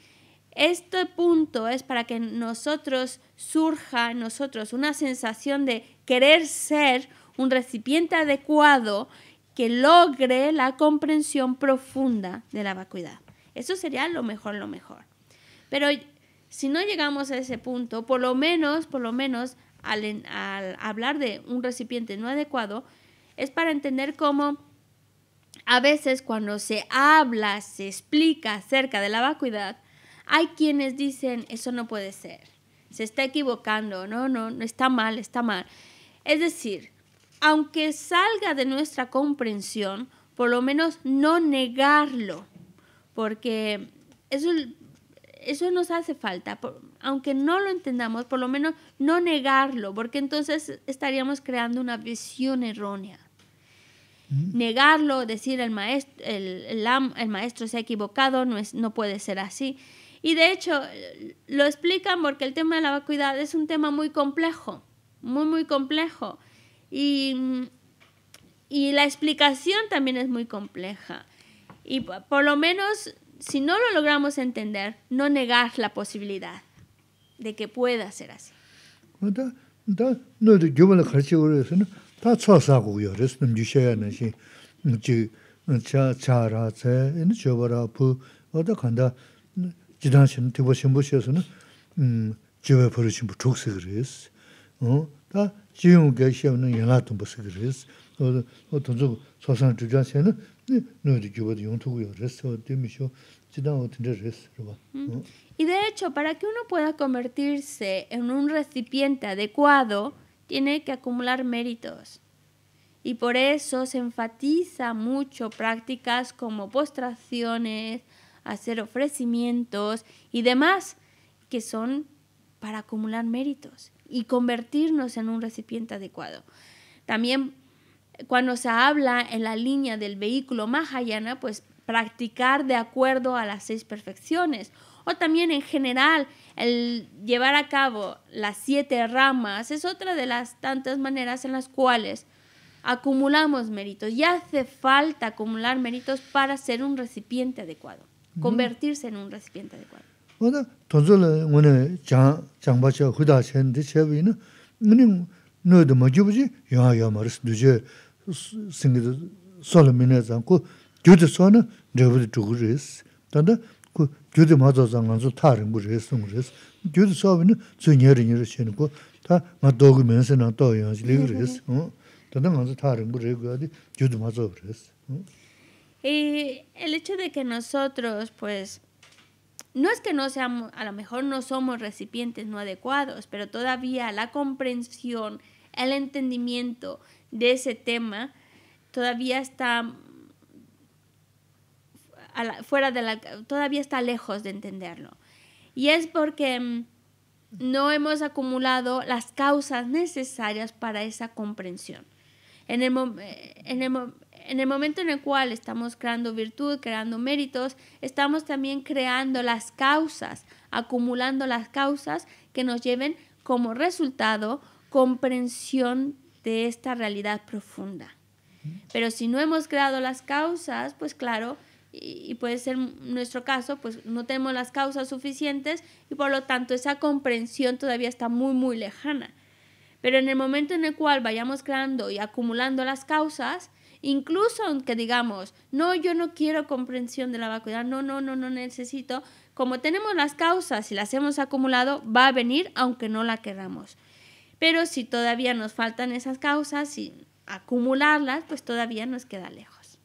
este punto es para que nosotros surja nosotros una sensación de querer ser un recipiente adecuado que logre la comprensión profunda de la vacuidad. Eso sería lo mejor, lo mejor. Pero si no llegamos a ese punto, por lo menos, por lo menos al, hablar de un recipiente no adecuado, es para entender cómo a veces cuando se habla, se explica acerca de la vacuidad, hay quienes dicen, eso no puede ser, se está equivocando, no, no, no está mal, está mal. Es decir, aunque salga de nuestra comprensión, por lo menos no negarlo, porque eso eso nos hace falta, aunque no lo entendamos, por lo menos no negarlo, porque entonces estaríamos creando una visión errónea. Mm. Negarlo, decir el maestro, el, el, maestro se ha equivocado, no, no puede ser así. Y de hecho, lo explican porque el tema de la vacuidad es un tema muy complejo, muy, muy complejo. Y, y la explicación también es muy compleja. Y por lo menos si no lo logramos entender, no negar la posibilidad de que pueda ser así. Y de hecho, para que uno pueda convertirse en un recipiente adecuado, tiene que acumular méritos. Y por eso se enfatiza mucho prácticas como postraciones, hacer ofrecimientos y demás, que son para acumular méritos y convertirnos en un recipiente adecuado. También cuando se habla en la línea del vehículo Mahayana, pues practicar de acuerdo a las seis perfecciones. O también en general, el llevar a cabo las siete ramas es otra de las tantas maneras en las cuales acumulamos méritos. Y hace falta acumular méritos para ser un recipiente adecuado, convertirse en un recipiente adecuado. Bueno, entonces, ya, ya singi sola minaya zang, ku gyudi sona drabudi dhugu res. Tanda ku gyudi mazo zang nganzo taringu res, sungu res. Gyudi sobi ni tsu nyeri nyeri sheni ku ta nga dogu mensi na to yansi ligu res. Mm-hmm. Mm. Tanda nganzo taringu regu adi gyudi mazo res. Mm. Y el hecho de que nosotros, pues, no es que no seamos, a lo mejor no somos recipientes no adecuados, pero todavía la comprensión, el entendimiento, de ese tema todavía está mm, fuera de la, todavía está lejos de entenderlo. Y es porque mm, no hemos acumulado las causas necesarias para esa comprensión. En el, eh, en el, en el momento en el cual estamos creando virtud, creando méritos, estamos también creando las causas, acumulando las causas que nos lleven como resultado comprensión de esta realidad profunda. Pero si no hemos creado las causas, pues claro, y, puede ser nuestro caso, pues no tenemos las causas suficientes y por lo tanto esa comprensión todavía está muy, muy lejana. Pero en el momento en el cual vayamos creando y acumulando las causas, incluso aunque digamos, no, yo no quiero comprensión de la vacuidad, no, no, no, no necesito, como tenemos las causas y las hemos acumulado, va a venir aunque no la queramos. Pero si todavía nos faltan esas causas y acumularlas, pues todavía nos queda lejos.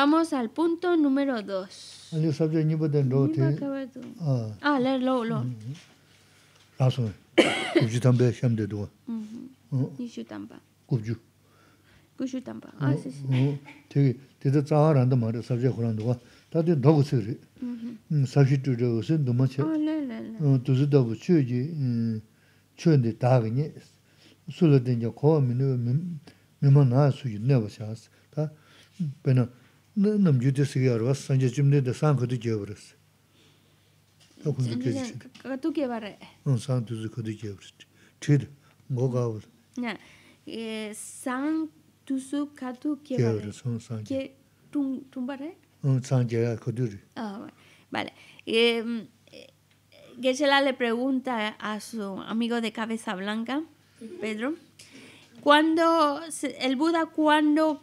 Vamos al punto número 2. Ah, lo. tādi 도고스리 음 sāshī tū dhōgu sīn dhūma chē, tūzi dhōgu chū jī, chū yandī dhāgi nī, sūla dhīngi kōwa mīni wā mīma nāyā sū yu nē wā shāsī, tā, bēnā, nām yu tī sīgī yarwa, sāngyā chīmni dhā sāng khatī kia wā un ah, bueno. vale. Em, eh, Gesela le pregunta a su amigo de cabeza blanca, Pedro, ¿cuándo el Buda cuándo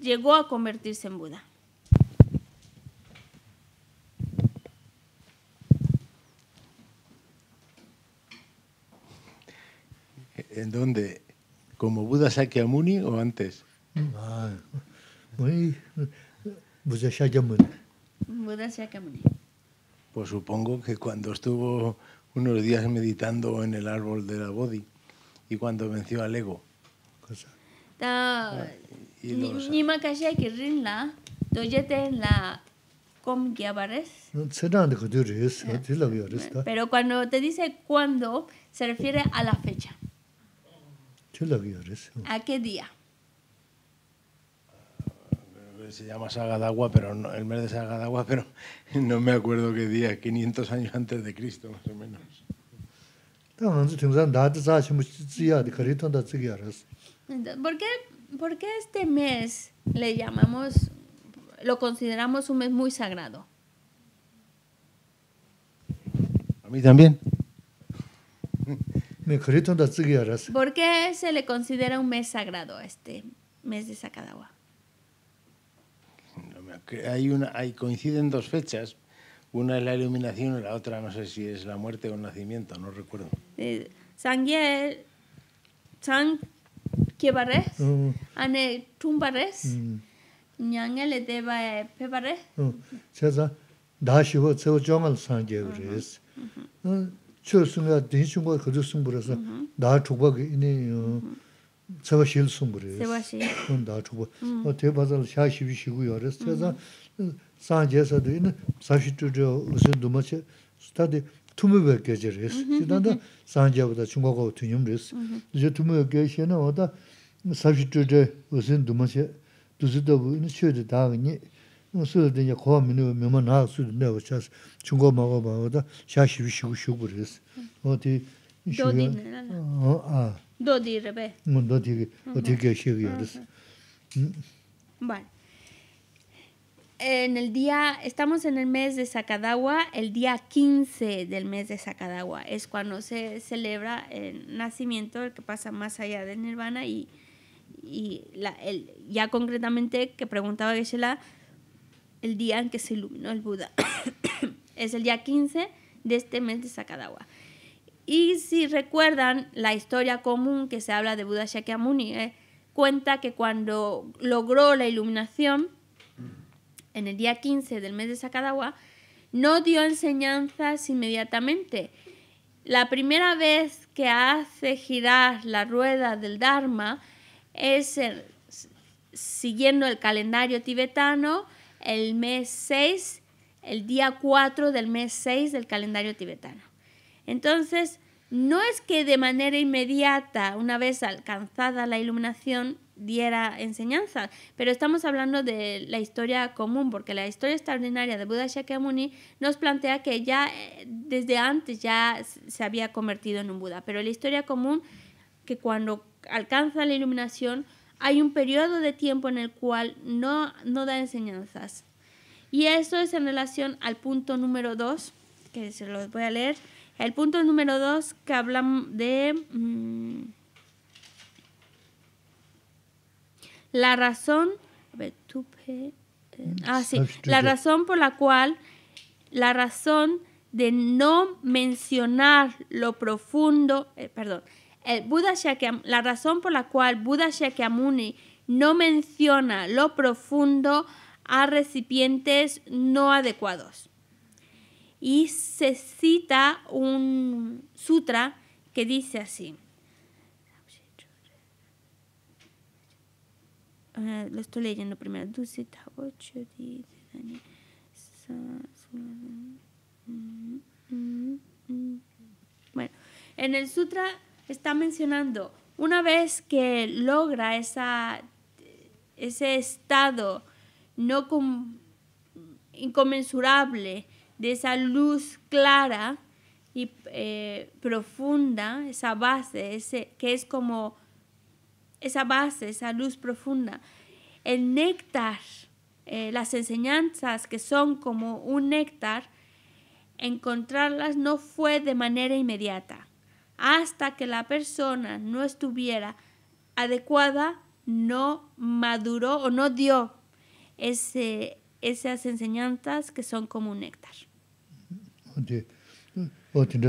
llegó a convertirse en Buda? ¿En dónde? ¿Como Buda Sakyamuni o antes? Mm. Ah, muy, Buda pues Shakyamuni. Buda pues Shakyamuni. Pues supongo que cuando estuvo unos días meditando en el árbol de la Bodhi y cuando venció al ego. Cosa. Ta, ah, ni, makashay ki rin la, doyete la com que aparece. Ah, pero cuando te dice cuándo, se refiere a la fecha. ¿A qué día? se llama Sagadagua, Agua, pero el mes de Sagadagua, Agua, pero no me acuerdo qué día, 500 años antes de Cristo, más o menos. ¿Por qué, por qué este mes le llamamos, lo consideramos un mes muy sagrado? A mí también. ¿Por qué se le considera un mes sagrado este mes de Sagadagua? hay una, hay, coinciden dos fechas. Una es la iluminación y la otra no sé si es la muerte o el nacimiento, no recuerdo. Eh, Sangyel, Chang Kyebares, mm. Ane Tumbares, Nyangele mm. Deba eh, Pebares. Mm. Chesa, Dashivo Tseo Jongal Sangyebres. Mm, Chö Sunga Dinshungo Khadusun Burasa, Da Chukba Gini. Tsewa shiil 세바시 gu riz. Tsewa shiil. Un daa chukwa. O te baza la shaa shiwi shi gu yuwa riz. Tia zaan saan jaa sadu ina sab shi tu dea usin duma che. Tadi tumi wa geja riz. Chida daa saan jaa wadaa chunga kawa tuni yuwa riz. tu usin duma che. ina mima naa Chunga Mm. En el día, estamos en el mes de Sakadawa, el día 15 del mes de Sacadagua. Es cuando se celebra el nacimiento, el que pasa más allá del nirvana y, ya concretamente que preguntaba geshe el día en que se iluminó el Buda. es el día 15 de este mes de Sakadawa. Y si recuerdan, la historia común que se habla de Buda Shakyamuni ¿eh? cuenta que cuando logró la iluminación, en el día 15 del mes de Sakadawa, no dio enseñanzas inmediatamente. La primera vez que hace girar la rueda del Dharma es siguiendo el calendario tibetano el mes 6, el día 4 del mes 6 del calendario tibetano. Entonces, no es que de manera inmediata, una vez alcanzada la iluminación, diera enseñanza, pero estamos hablando de la historia común, porque la historia extraordinaria de Buda Shakyamuni nos plantea que ya eh, desde antes ya se había convertido en un Buda, pero la historia común que cuando alcanza la iluminación hay un periodo de tiempo en el cual no, da enseñanzas. Y eso es en relación al punto número dos, que se los voy a leer. El punto número dos que hablamos de mm, la razón. Eh, ah, la razón por la cual, la razón de no mencionar lo profundo, eh, perdón, el Buda la razón por la cual Buda Shakyamuni no menciona lo profundo a recipientes no adecuados y se cita un sutra que dice así. Ah, lo estoy leyendo primero. Bueno, en el sutra está mencionando, una vez que logra esa, ese estado no inconmensurable de esa luz clara y eh, profunda, esa base, ese, que es como esa base, esa luz profunda. El néctar, eh, las enseñanzas que son como un néctar, encontrarlas no fue de manera inmediata. Hasta que la persona no estuviera adecuada, no maduró o no dio ese, esas enseñanzas que son como un néctar. Porque de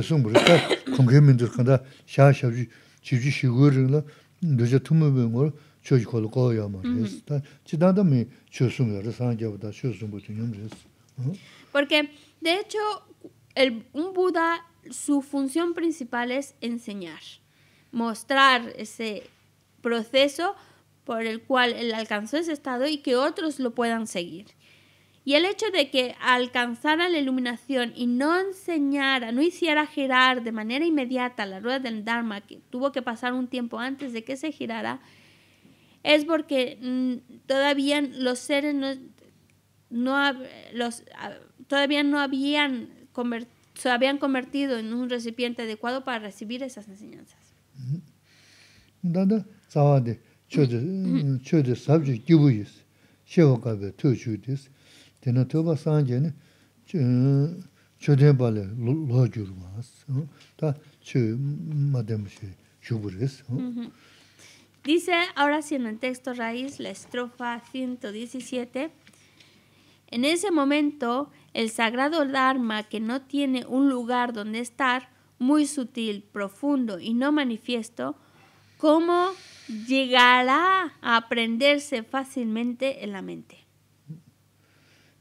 hecho el un Buda su función principal es enseñar, mostrar ese proceso por el cual él alcanzó ese estado y que otros lo puedan seguir. Y el hecho de que alcanzara la iluminación y no enseñara, no hiciera girar de manera inmediata la rueda del Dharma, que tuvo que pasar un tiempo antes de que se girara, es porque mm, todavía los seres no, no los, ah, todavía no habían se habían convertido en un recipiente adecuado para recibir esas enseñanzas. Dice ahora siendo en el texto raíz, la estrofa 117, en ese momento el sagrado Dharma que no tiene un lugar donde estar, muy sutil, profundo y no manifiesto, ¿cómo llegará a aprenderse fácilmente en la mente?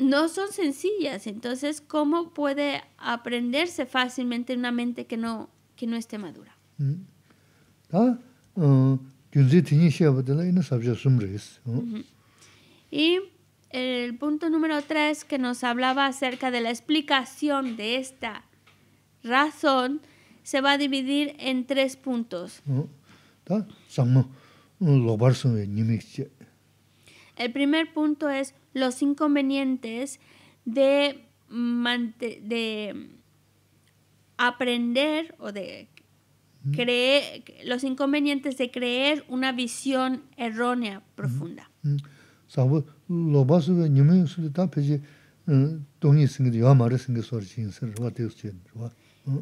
no son sencillas. Entonces, ¿cómo puede aprenderse fácilmente una mente que no, que no esté madura? Mm. Ah, ah, y el punto número tres que nos hablaba acerca de la explicación de esta razón se va a dividir en tres puntos. Ah, el primer punto es los inconvenientes de, aprender o de creer, los inconvenientes de creer una visión errónea profunda.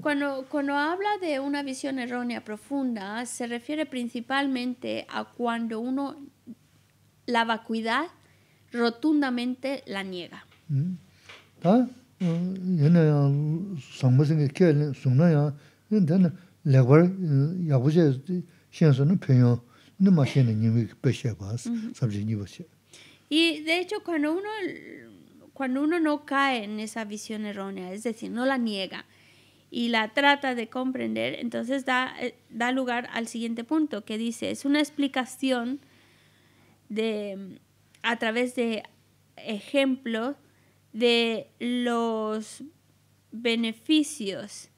Cuando, cuando habla de una visión errónea profunda, se refiere principalmente a cuando uno la vacuidad rotundamente la niega. Y de hecho, cuando uno, cuando uno no cae en esa visión errónea, es decir, no la niega y la trata de comprender, entonces da, eh, da lugar al siguiente punto que dice, es una explicación de, a través de ejemplos de los beneficios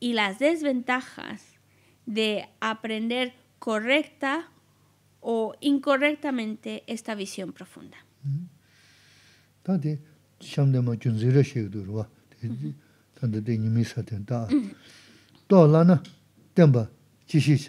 y las desventajas de aprender correcta o incorrectamente esta visión profunda. Mm -hmm.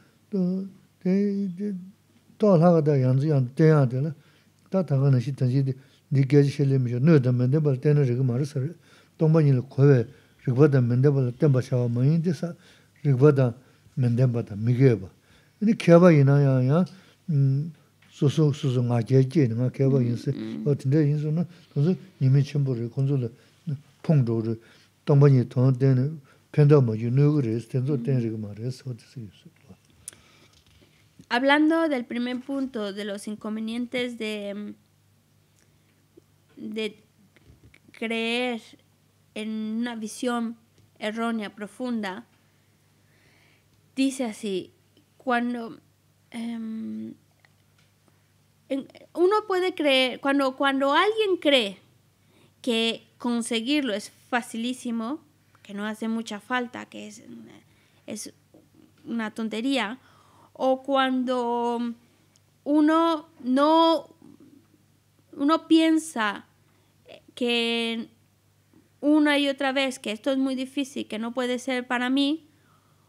dāo lhāga dā yāndzī yāndzī dēyā dēlā, dā tāgā nā shī tāngshī dī nī gāyā shēlī mī shō, nō yā dā mēndē bā dēy nā rīgā mā rī sā rī, tōngbā nī lī khuay wē rīgbā dā mēndē bā dā dēmbā shāwā mā yīn dī sā, rīgbā dā mēndē bā dā mī gāyā bā. Nī kāyā bā yī Hablando del primer punto, de los inconvenientes de, mm, de creer en una visión errónea, profunda, dice así, cuando em, uno puede creer, cuando, cuando alguien cree que conseguirlo es facilísimo, que no hace mucha falta, que es una tontería, o cuando uno no uno piensa que una y otra vez que esto es muy difícil, que no puede ser para mí,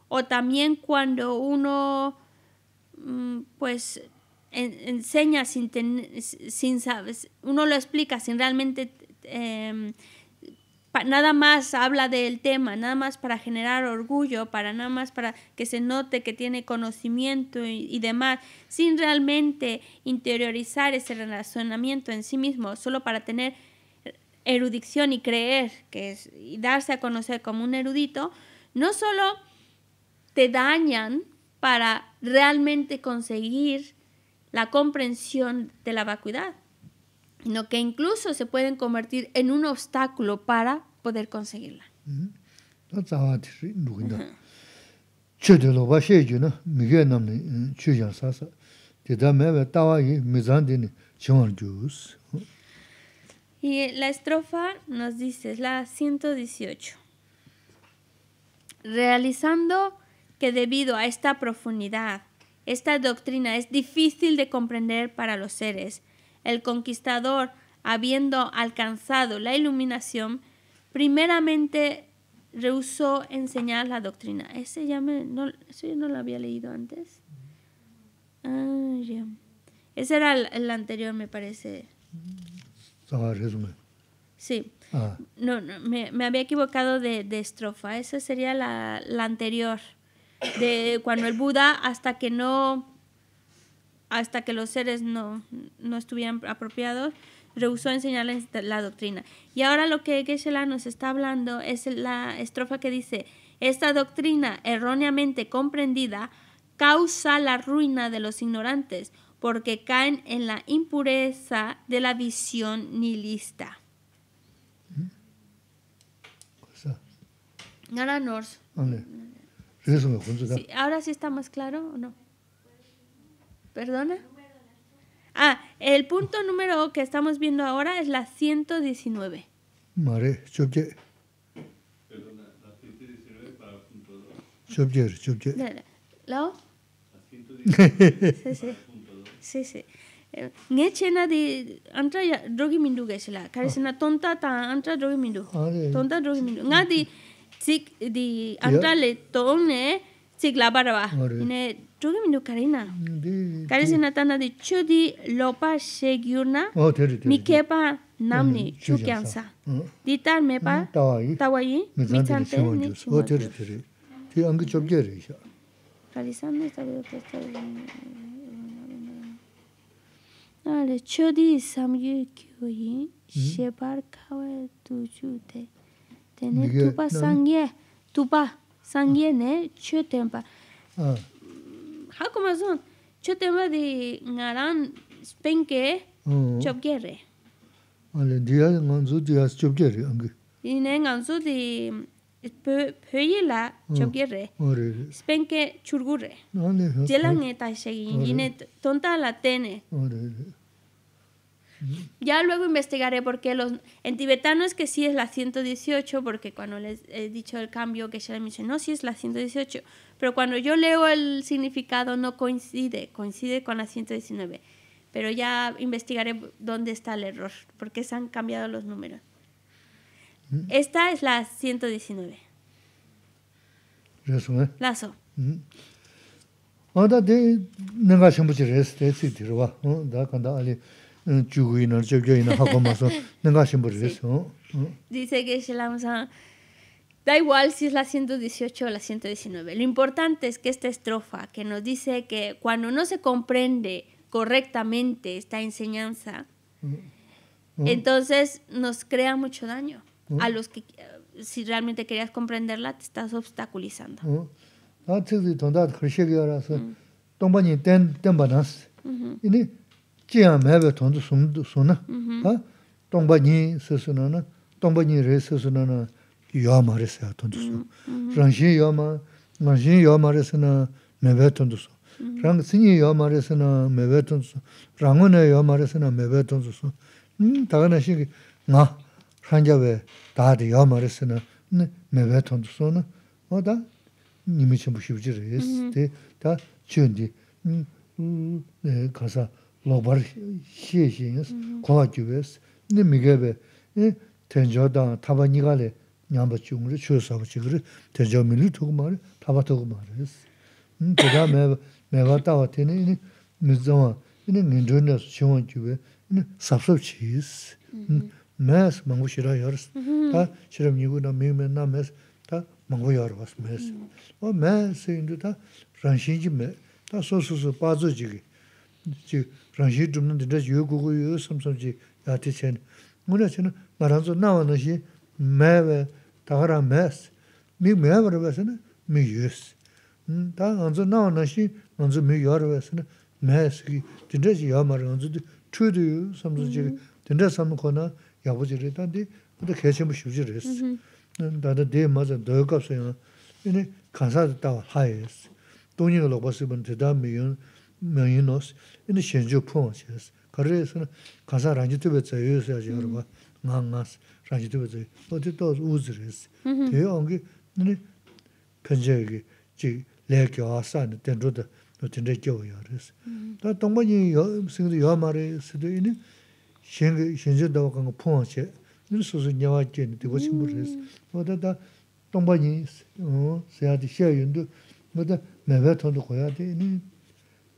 o también cuando uno mm, pues enseña sin, sin saber, uno lo explica sin realmente em, nada más habla del tema, nada más para generar orgullo, para nada más para que se note que tiene conocimiento y, demás, sin realmente interiorizar ese relacionamiento en sí mismo, solo para tener erudición y creer que es, y darse a conocer como un erudito, no solo te dañan para realmente conseguir la comprensión de la vacuidad, sino que incluso se pueden convertir en un obstáculo para poder conseguirla. Mm-hmm. Y la estrofa nos dice, es la 118. Realizando que debido a esta profundidad, esta doctrina es difícil de comprender para los seres, el conquistador, habiendo alcanzado la iluminación, primeramente rehusó enseñar la doctrina. Ese ya me, no, eso no lo había leído antes. Ah, ya. Ese era el, anterior, me parece. Sí. Ah. No, no me, había equivocado de, estrofa. Esa sería la, la anterior. De cuando el Buda, hasta que no hasta que los seres no, estuvieran apropiados, rehusó enseñarles la doctrina. Y ahora lo que geshe nos está hablando es la estrofa que dice, esta doctrina erróneamente comprendida causa la ruina de los ignorantes, porque caen en la impureza de la visión nihilista. ¿Mm? Ahora, ahora sí está más claro o no? ¿Perdona? Ah, el punto número que estamos viendo ahora es la 119. Mare, subje. Perdona, la 119 para punto 2. Subje, subje. ¿Lao? La 119 sí, sí. punto 2. Sí, sí. Eh, nge chena di antra drogi mindu gesla karisna ah. tonta ta antra drogi mindu tonta drogi mindu nga di di antra le tong ne la barba. ᱪᱚᱜᱤ ᱢᱤᱱᱫᱩ ᱠᱟᱨᱤᱱᱟ ᱠᱟᱨᱤᱥᱤᱱᱟ ᱛᱟᱱᱟ ᱫᱤ ᱪᱩᱫᱤ ᱞᱚᱯᱟ ᱥᱮᱜᱤᱭᱩᱨᱱᱟ ᱢᱤᱠᱮᱯᱟ ᱱᱟᱢᱱᱤ ᱪᱩᱠᱭᱟᱱᱥᱟ ᱫᱤᱛᱟᱨ ᱢᱮᱯᱟ ᱛᱟᱣᱟᱭᱤ ᱢᱤᱛᱟᱱᱛᱮ ᱱᱤ ᱪᱩᱢᱟᱛᱮ ᱛᱤ ᱟᱝᱜᱤ ᱪᱚᱵᱜᱮ ᱨᱮᱭᱟ ᱠᱟᱨᱤᱥᱟᱱ ᱱᱮ ᱛᱟᱵᱮ ᱛᱚᱥᱛᱟ ᱟᱞᱮ ᱪᱩᱫᱤ ᱥᱟᱢᱜᱤ ᱠᱤᱭᱩᱭᱤ ᱥᱮᱵᱟᱨ ā kumā sōn, chō tēma di ngā rāň spēnke chōpke re. Ā lēn dhīhā ngā sō dhīhā chōpke re āngi. Ṭinē ngā sō dhīhā pēyīhā chōpke re, spēnke chūrgu re. ā nē, ā Ya luego investigaré por qué los... En tibetano es que sí es la 118, porque cuando les he dicho el cambio que ella me dice, no, sí es la 118, pero cuando yo leo el significado no coincide, coincide con la 119. Pero ya investigaré dónde está el error, porque se han cambiado los números. Mm. Esta es la 119. Eso, ¿eh? Lazo. Mm. Ah, Dice que a da igual si es la 118 o la 119. Lo importante es que esta estrofa que nos dice que cuando no se comprende correctamente esta enseñanza, hm. Hm. entonces nos crea mucho daño hm. a los que eh, si realmente querías comprenderla te estás obstaculizando. jiyan mewe tonzu 소나 mm-hmm. tongba nyi susuna na, tongba nyi re susuna na, 요마 마진 re saya tonzu suna. Rangshin yuwa ma, rangshin yuwa ma re suna, mewe tonzu suna. Rang sinyi yuwa ma re suna, mewe tonzu suna. Rangu na mm-hmm. yuwa ma re suna, mewe tonzu suna. Daga na mewe Oda, nimi kasa, lobar xie xie 니미게베 kola kyu 타바니가레 ni migebe, tenjo dan taba nigale nyamba chungri, chuyo sabu 이는 tenjo mili togumari, taba togumari yis. Teda meba tawa teni, ini mizama, ini ngindun yas, xiong kyu rāngshī dhūmna dhīndrā yu gu gu yu sam sam jī yāti chēni. Mūna chēni mā rāngzō nā wā nā shī mē wē, tā khā rā mē sī, mī mē wā rā wā sī nā mī yu sī. Hmm, tā rāngzō nā wā nā shī rāngzō mī yu rā wā sī nā sī kī, yā mā sam sam sam nā yā rī, tā mū shū rī sī. Mm-hmm. Hmm, tā mā sī mèng yin noos, yin xin 가사 pōng xé xé xé. Kari xé xé na ká sa ráng jitubi tsá yu xé ya xé yorba ngáng ngáng xé, ráng jitubi tsá yu. Nó ti tó uzu xé xé xé. Ti yó áng ké níné kénché xé xé jí lé kio á xá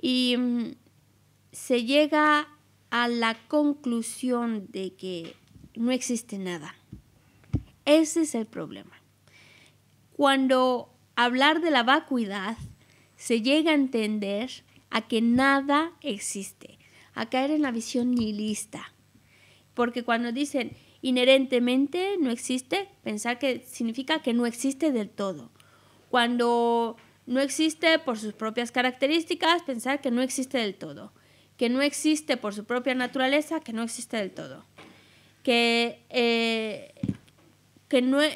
Y mm, se llega a la conclusión de que no existe nada. Ese es el problema. Cuando hablar de la vacuidad, se llega a entender a que nada existe, a caer en la visión nihilista. Porque cuando dicen inherentemente no existe, pensar que significa que no existe del todo. Cuando no existe por sus propias características, pensar que no existe del todo. Que no existe por su propia naturaleza, que no existe del todo. Que, eh, e,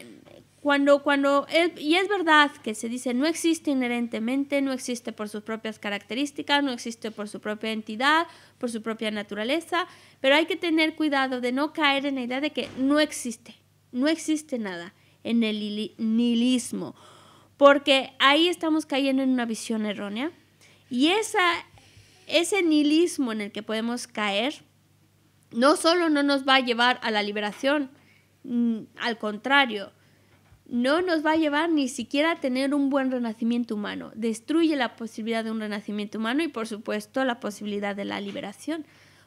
cuando, cuando, y es verdad que se dice no existe inherentemente, no existe por sus propias características, no existe por su propia entidad, por su propia naturaleza, pero hay que tener cuidado de no caer en la idea de que no existe, no existe nada en el nihilismo porque ahí estamos cayendo en una visión errónea y ese nihilismo en el que podemos caer no solo no nos va a llevar a la liberación, mm, al contrario, no nos va a llevar ni siquiera a tener un buen renacimiento humano. Destruye la posibilidad de un renacimiento humano y por supuesto la posibilidad de la liberación.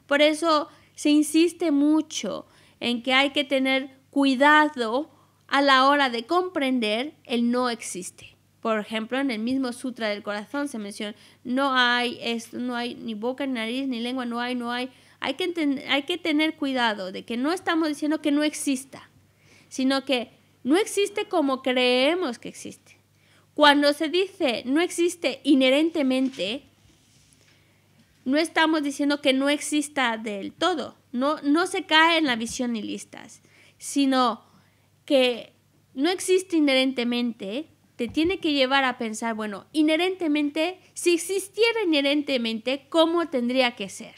Por eso se insiste mucho en que hay que tener cuidado a la hora de comprender el no existe. Por ejemplo, en el mismo Sutra del Corazón se menciona, no hay esto, no hay ni boca, ni nariz, ni lengua, no hay, no hay. Hay que, tener cuidado de que no estamos diciendo que no exista, sino que no existe como creemos que existe. Cuando se dice no existe inherentemente, no estamos diciendo que no exista del todo. No, no se cae en la visión ni listas, sino que no existe inherentemente, te tiene que llevar a pensar, bueno, inherentemente, si existiera inherentemente, ¿cómo tendría que ser?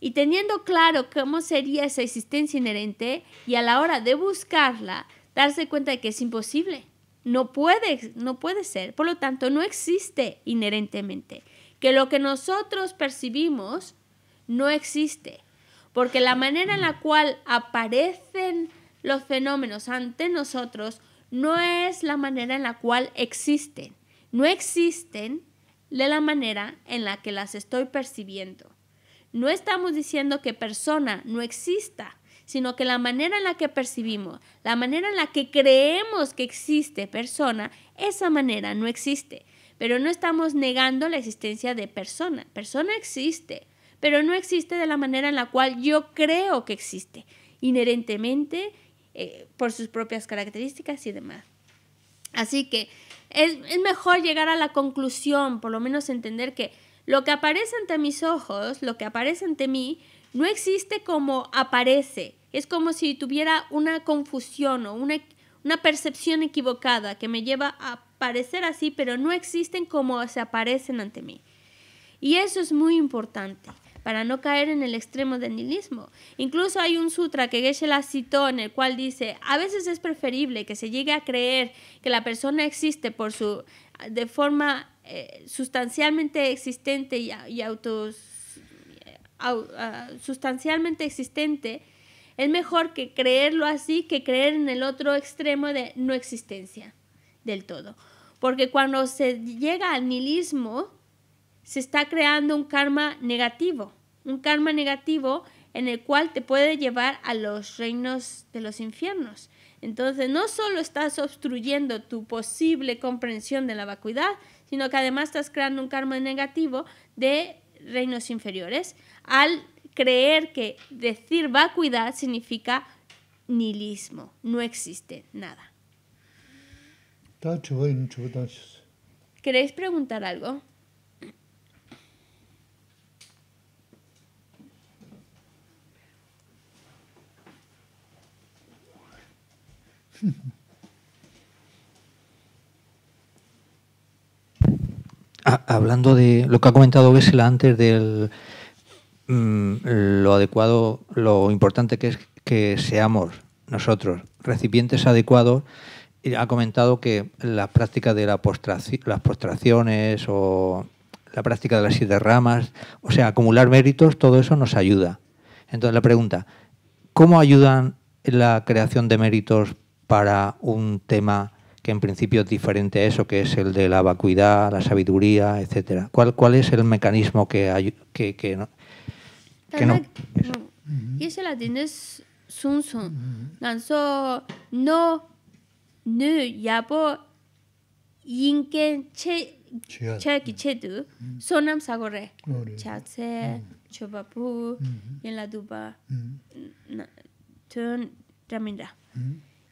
Y teniendo claro cómo sería esa existencia inherente y a la hora de buscarla, darse cuenta de que es imposible. No puede, no puede ser. Por lo tanto, no existe inherentemente. Que lo que nosotros percibimos no existe. Porque la manera en la cual aparecen los fenómenos ante nosotros no es la manera en la cual existen. No existen de la manera en la que las estoy percibiendo. No estamos diciendo que persona no exista, sino que la manera en la que percibimos, la manera en la que creemos que existe persona, esa manera no existe. Pero no estamos negando la existencia de persona. Persona existe, pero no existe de la manera en la cual yo creo que existe. Inherentemente, eh, por sus propias características y demás. Así que es, mejor llegar a la conclusión, por lo menos entender que lo que aparece ante mis ojos, lo que aparece ante mí, no existe como aparece. Es como si tuviera una confusión o una, una percepción equivocada que me lleva a parecer así, pero no existen como se aparecen ante mí. Y eso es muy importante para no caer en el extremo del nihilismo. Incluso hay un sutra que Geshe la citó en el cual dice, a veces es preferible que se llegue a creer que la persona existe por su, de forma eh, sustancialmente existente y, autos, sustancialmente existente, es mejor que creerlo así que creer en el otro extremo de no existencia del todo. Porque cuando se llega al nihilismo, se está creando un karma negativo, un karma negativo en el cual te puede llevar a los reinos de los infiernos. Entonces, no solo estás obstruyendo tu posible comprensión de la vacuidad, sino que además estás creando un karma negativo de reinos inferiores al creer que decir vacuidad significa nihilismo, no existe nada. ¿Queréis preguntar algo? Ah, hablando de lo que ha comentado Vesla antes del mm, lo adecuado, lo importante que es que seamos nosotros recipientes adecuados, ha comentado que la práctica de la las postraciones o la práctica de las siete ramas, o sea, acumular méritos, todo eso nos ayuda. Entonces la pregunta, ¿cómo ayudan la creación de méritos para un tema que en principio es diferente a eso, que es el de la vacuidad, la sabiduría, etcétera? ¿Cuál, cuál es el mecanismo que hay, que, que no? Que no eso. la tienes sun sun. Nanso no nu yapo yinken che che ki che du sonam sagore. Chatse chobapu en la duba. Turn da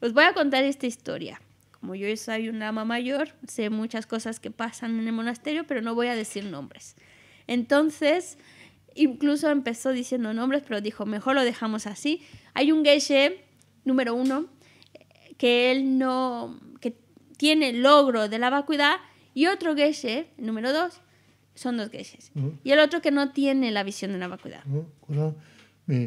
Os voy a contar esta historia. como yo soy una ama mayor, sé muchas cosas que pasan en el monasterio, pero no voy a decir nombres. Entonces, incluso empezó diciendo nombres, pero dijo, mejor lo dejamos así. Hay un geishe, número uno, eh, que él no, que tiene logro de la vacuidad, y otro geishe, número dos, son dos geishes. Mm. Y el otro que no tiene la visión de la vacuidad. Mm,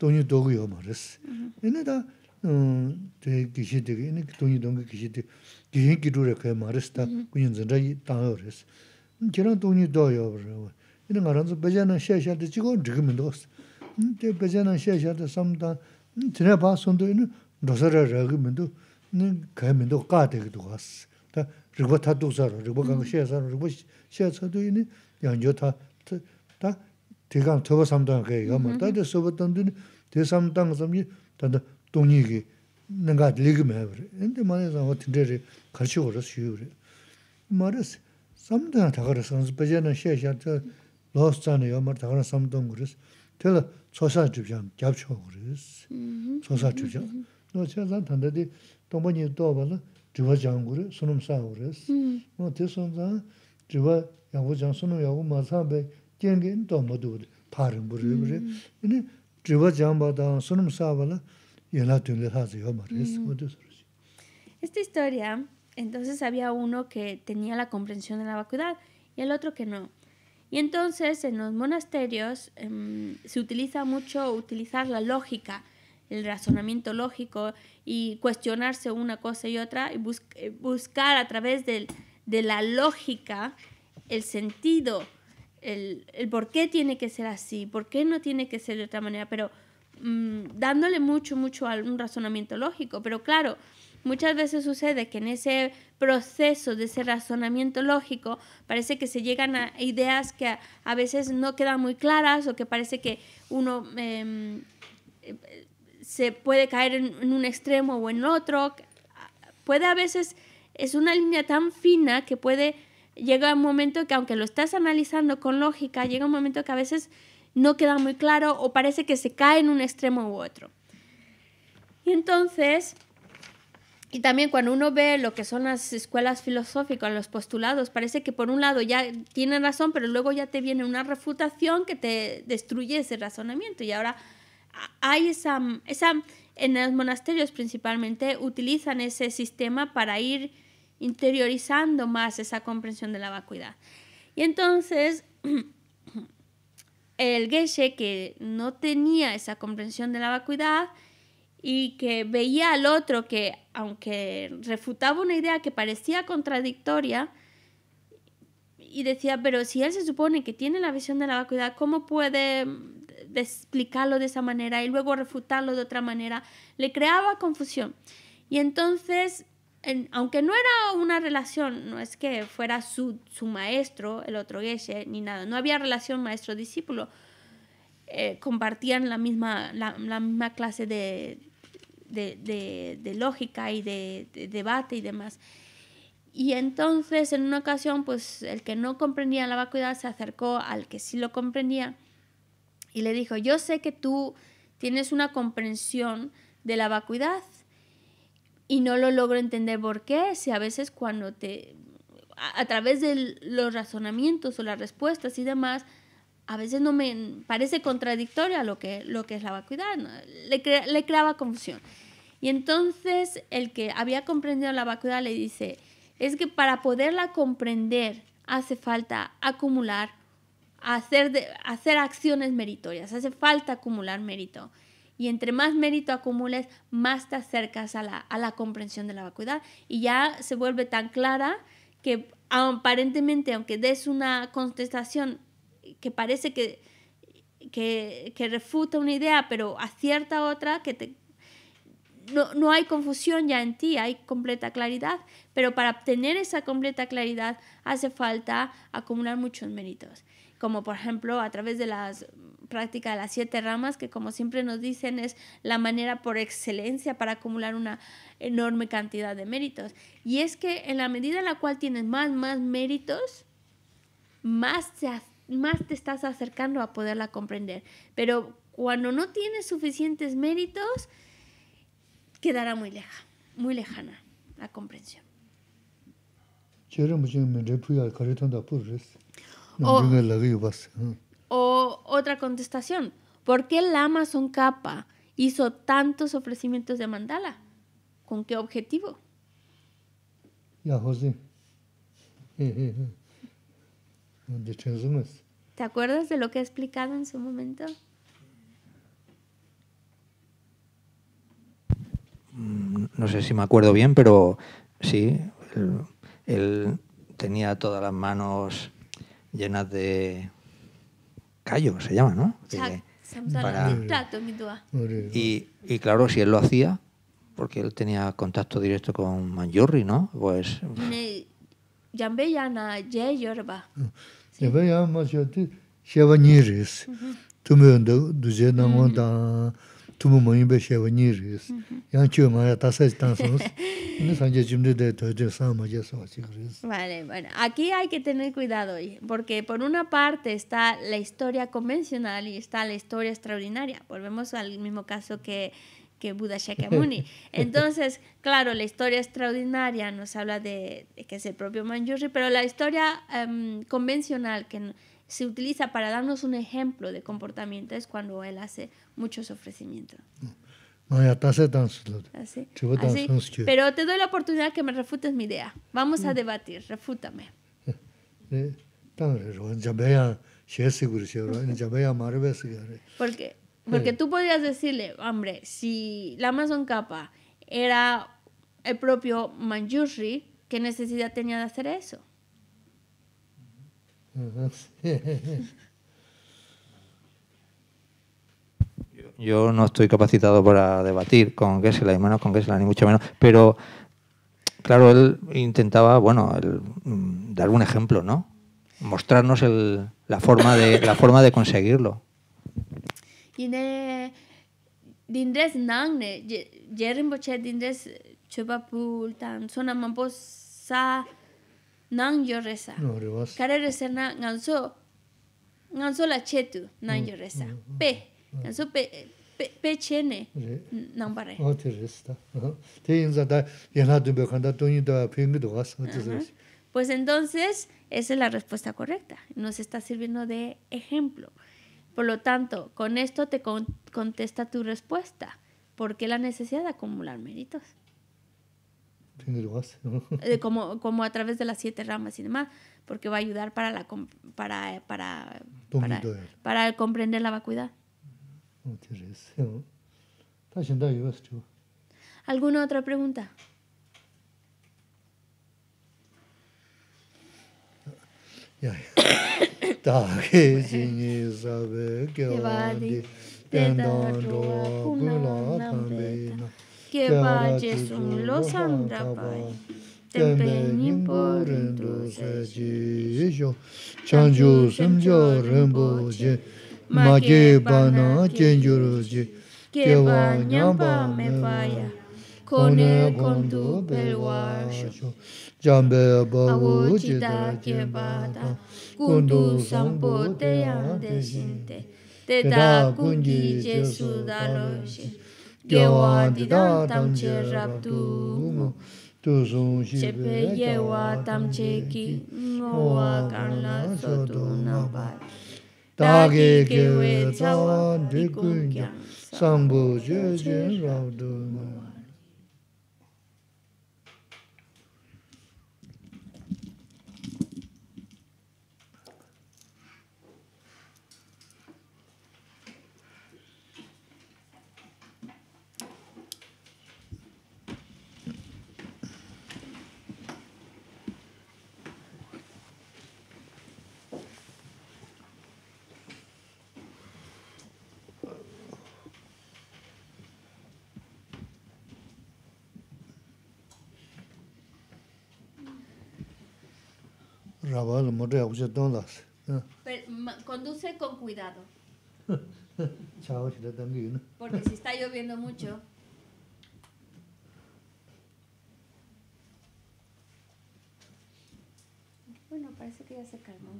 dōngyū dōgu yō mā rēs. Inā tā gīshī tīgī, inā dōngyū dōngyū gīshī tīgī, gīhī gīdū rē kāyā mā rēs tā guñyān zindrā yī tāng yō rēs. Kīrāng dōngyū dō yō rē wā. Inā ngā rāndzō bācā nā shiā shiā tā jīgō rīgī mī ndōs. Tē bācā nā shiā shiā tā sām tā, pā dōsā rā rā kāyā 대강 저거 삼단 그 이거 뭐 따데 소버던 데 대삼단 거좀이 단다 동이기 내가 리그면 해버리 근데 만에서 어떻게 되지 같이 오를 수 유리 말해서 삼단 다 가르선 스페셜한 셰샤 저 로스잖아 요 말다 가르선 삼단 그래서 틀 소사 주변 잡초 그래서 소사 주죠 너 제가 단다디 동번이 또 봐라 주와 장구리 손음사 그래서 뭐 대선자 주와 야부장 손음 야부 마사베 Esta historia, entonces había uno que tenía la comprensión de la vacuidad y el otro que no. Y entonces en los monasterios em, se utiliza mucho utilizar la lógica, el razonamiento lógico y cuestionarse una cosa y otra y eh, buscar a través de la lógica el sentido el, por qué tiene que ser así, por qué no tiene que ser de otra manera, pero mm, dándole mucho, mucho a un razonamiento lógico. Pero claro, muchas veces sucede que en ese proceso de ese razonamiento lógico parece que se llegan a ideas que a, veces no quedan muy claras o que parece que uno... Em, se puede caer en un extremo o en otro, puede a veces, es una línea tan fina que puede llega un momento que aunque lo estás analizando con lógica, llega un momento que a veces no queda muy claro o parece que se cae en un extremo u otro. Y entonces, y también cuando uno ve lo que son las escuelas filosóficas, los postulados, parece que por un lado ya tienen razón, pero luego ya te viene una refutación que te destruye ese razonamiento. Y ahora hay esa, esa en los monasterios principalmente utilizan ese sistema para ir interiorizando más esa comprensión de la vacuidad. Y entonces el Geshe que no tenía esa comprensión de la vacuidad y que veía al otro que aunque refutaba una idea que parecía contradictoria y decía, pero si él se supone que tiene la visión de la vacuidad, ¿cómo puede explicarlo de esa manera y luego refutarlo de otra manera? Le creaba confusión. Y entonces aunque no era una relación, no es que fuera su, maestro, el otro geshe, ni nada, no había relación maestro-discípulo, eh, compartían la misma, misma clase de, de, lógica y de, de, debate y demás. Y entonces en una ocasión, pues el que no comprendía la vacuidad se acercó al que sí lo comprendía y le dijo, yo sé que tú tienes una comprensión de la vacuidad y no lo logro entender por qué, si a veces cuando te, a, través de los razonamientos o las respuestas y demás, a veces no me parece contradictoria lo que, lo que es la vacuidad, le, creaba confusión. Y entonces el que había comprendido la vacuidad le dice, es que para poderla comprender hace falta acumular, hacer, hacer acciones meritorias, hace falta acumular mérito. Y entre más mérito acumules, más te acercas a la, comprensión de la vacuidad y ya se vuelve tan clara que aparentemente, aunque des una contestación que parece que, refuta una idea, pero acierta otra, que te, no, hay confusión ya en ti, hay completa claridad, pero para obtener esa completa claridad hace falta acumular muchos méritos como por ejemplo a través de la práctica de las siete ramas, que como siempre nos dicen es la manera por excelencia para acumular una enorme cantidad de méritos. Y es que en la medida en la cual tienes más, más méritos, más te, más te estás acercando a poderla comprender. Pero cuando no tienes suficientes méritos, quedará muy, leja, muy lejana la comprensión. O, otra contestación, ¿por qué el Amazon Capa hizo tantos ofrecimientos de mandala? ¿Con qué objetivo? Ya, José. ¿Te acuerdas de lo que he explicado en su momento? Mm, no sé si me acuerdo bien, pero sí, él tenía todas las manos llenas de callos, se llama, ¿no? y, y claro, si él lo hacía, porque él tenía contacto directo con Manjurri, ¿no? Pues... Vale, bueno, aquí hay que tener cuidado, porque por una parte está la historia convencional y está la historia extraordinaria. Volvemos al mismo caso que que Buda Shakyamuni. Entonces, claro, la historia extraordinaria nos habla de, que es el propio Manjushri, pero la historia em, convencional que se utiliza para darnos un ejemplo de comportamiento es cuando él hace muchos ofrecimientos. Pero te doy la oportunidad que me refutes mi idea. Vamos a mm. debatir, refútame. Porque, porque tú podías decirle, hombre, si la Amazon Capa era el propio Manjushri, ¿qué necesidad tenía de hacer eso? Yo no estoy capacitado para debatir con Gessler, y menos con Gessler, ni mucho menos, pero claro, él intentaba, bueno, mm, dar un ejemplo, ¿no? Mostrarnos el, la, forma de, la forma de conseguirlo. y dinres Nangne, nang yo reza. Kare reza na nganso nganso la chetu nang yo mm, reza. Mm, mm, pe nganso pe pe chene nang bare. O ah, te resta. Te inza da yana de bekanda toni da ni do as. Pues entonces esa es la respuesta correcta. Nos está sirviendo de ejemplo. Por lo tanto, con esto te con contesta tu respuesta. ¿Por qué la necesidad de acumular méritos? Eh, como, como a través de las siete ramas y demás, porque va a ayudar para, la, para, para, para, para comprender la vacuidad. Este ¿Alguna otra pregunta? que va Jesús los andra tempe nimpo rindo se jiyo chanju semjo je ma ge na chenju je que me kone kondu je da da kondu te te da jesu da lo gyewa ངྱས tamche rabdu ངས ངས ངས ངས ངས ངས ངས ངས ངས ངས ངས ངས ངས ངས ངས ངས ངས ངས ངས Pero, conduce con cuidado. Porque si está lloviendo mucho. Bueno, parece que ya se calmó.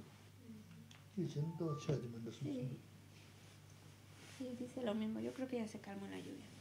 sí, dice lo mismo. Yo creo que ya se calmó la lluvia.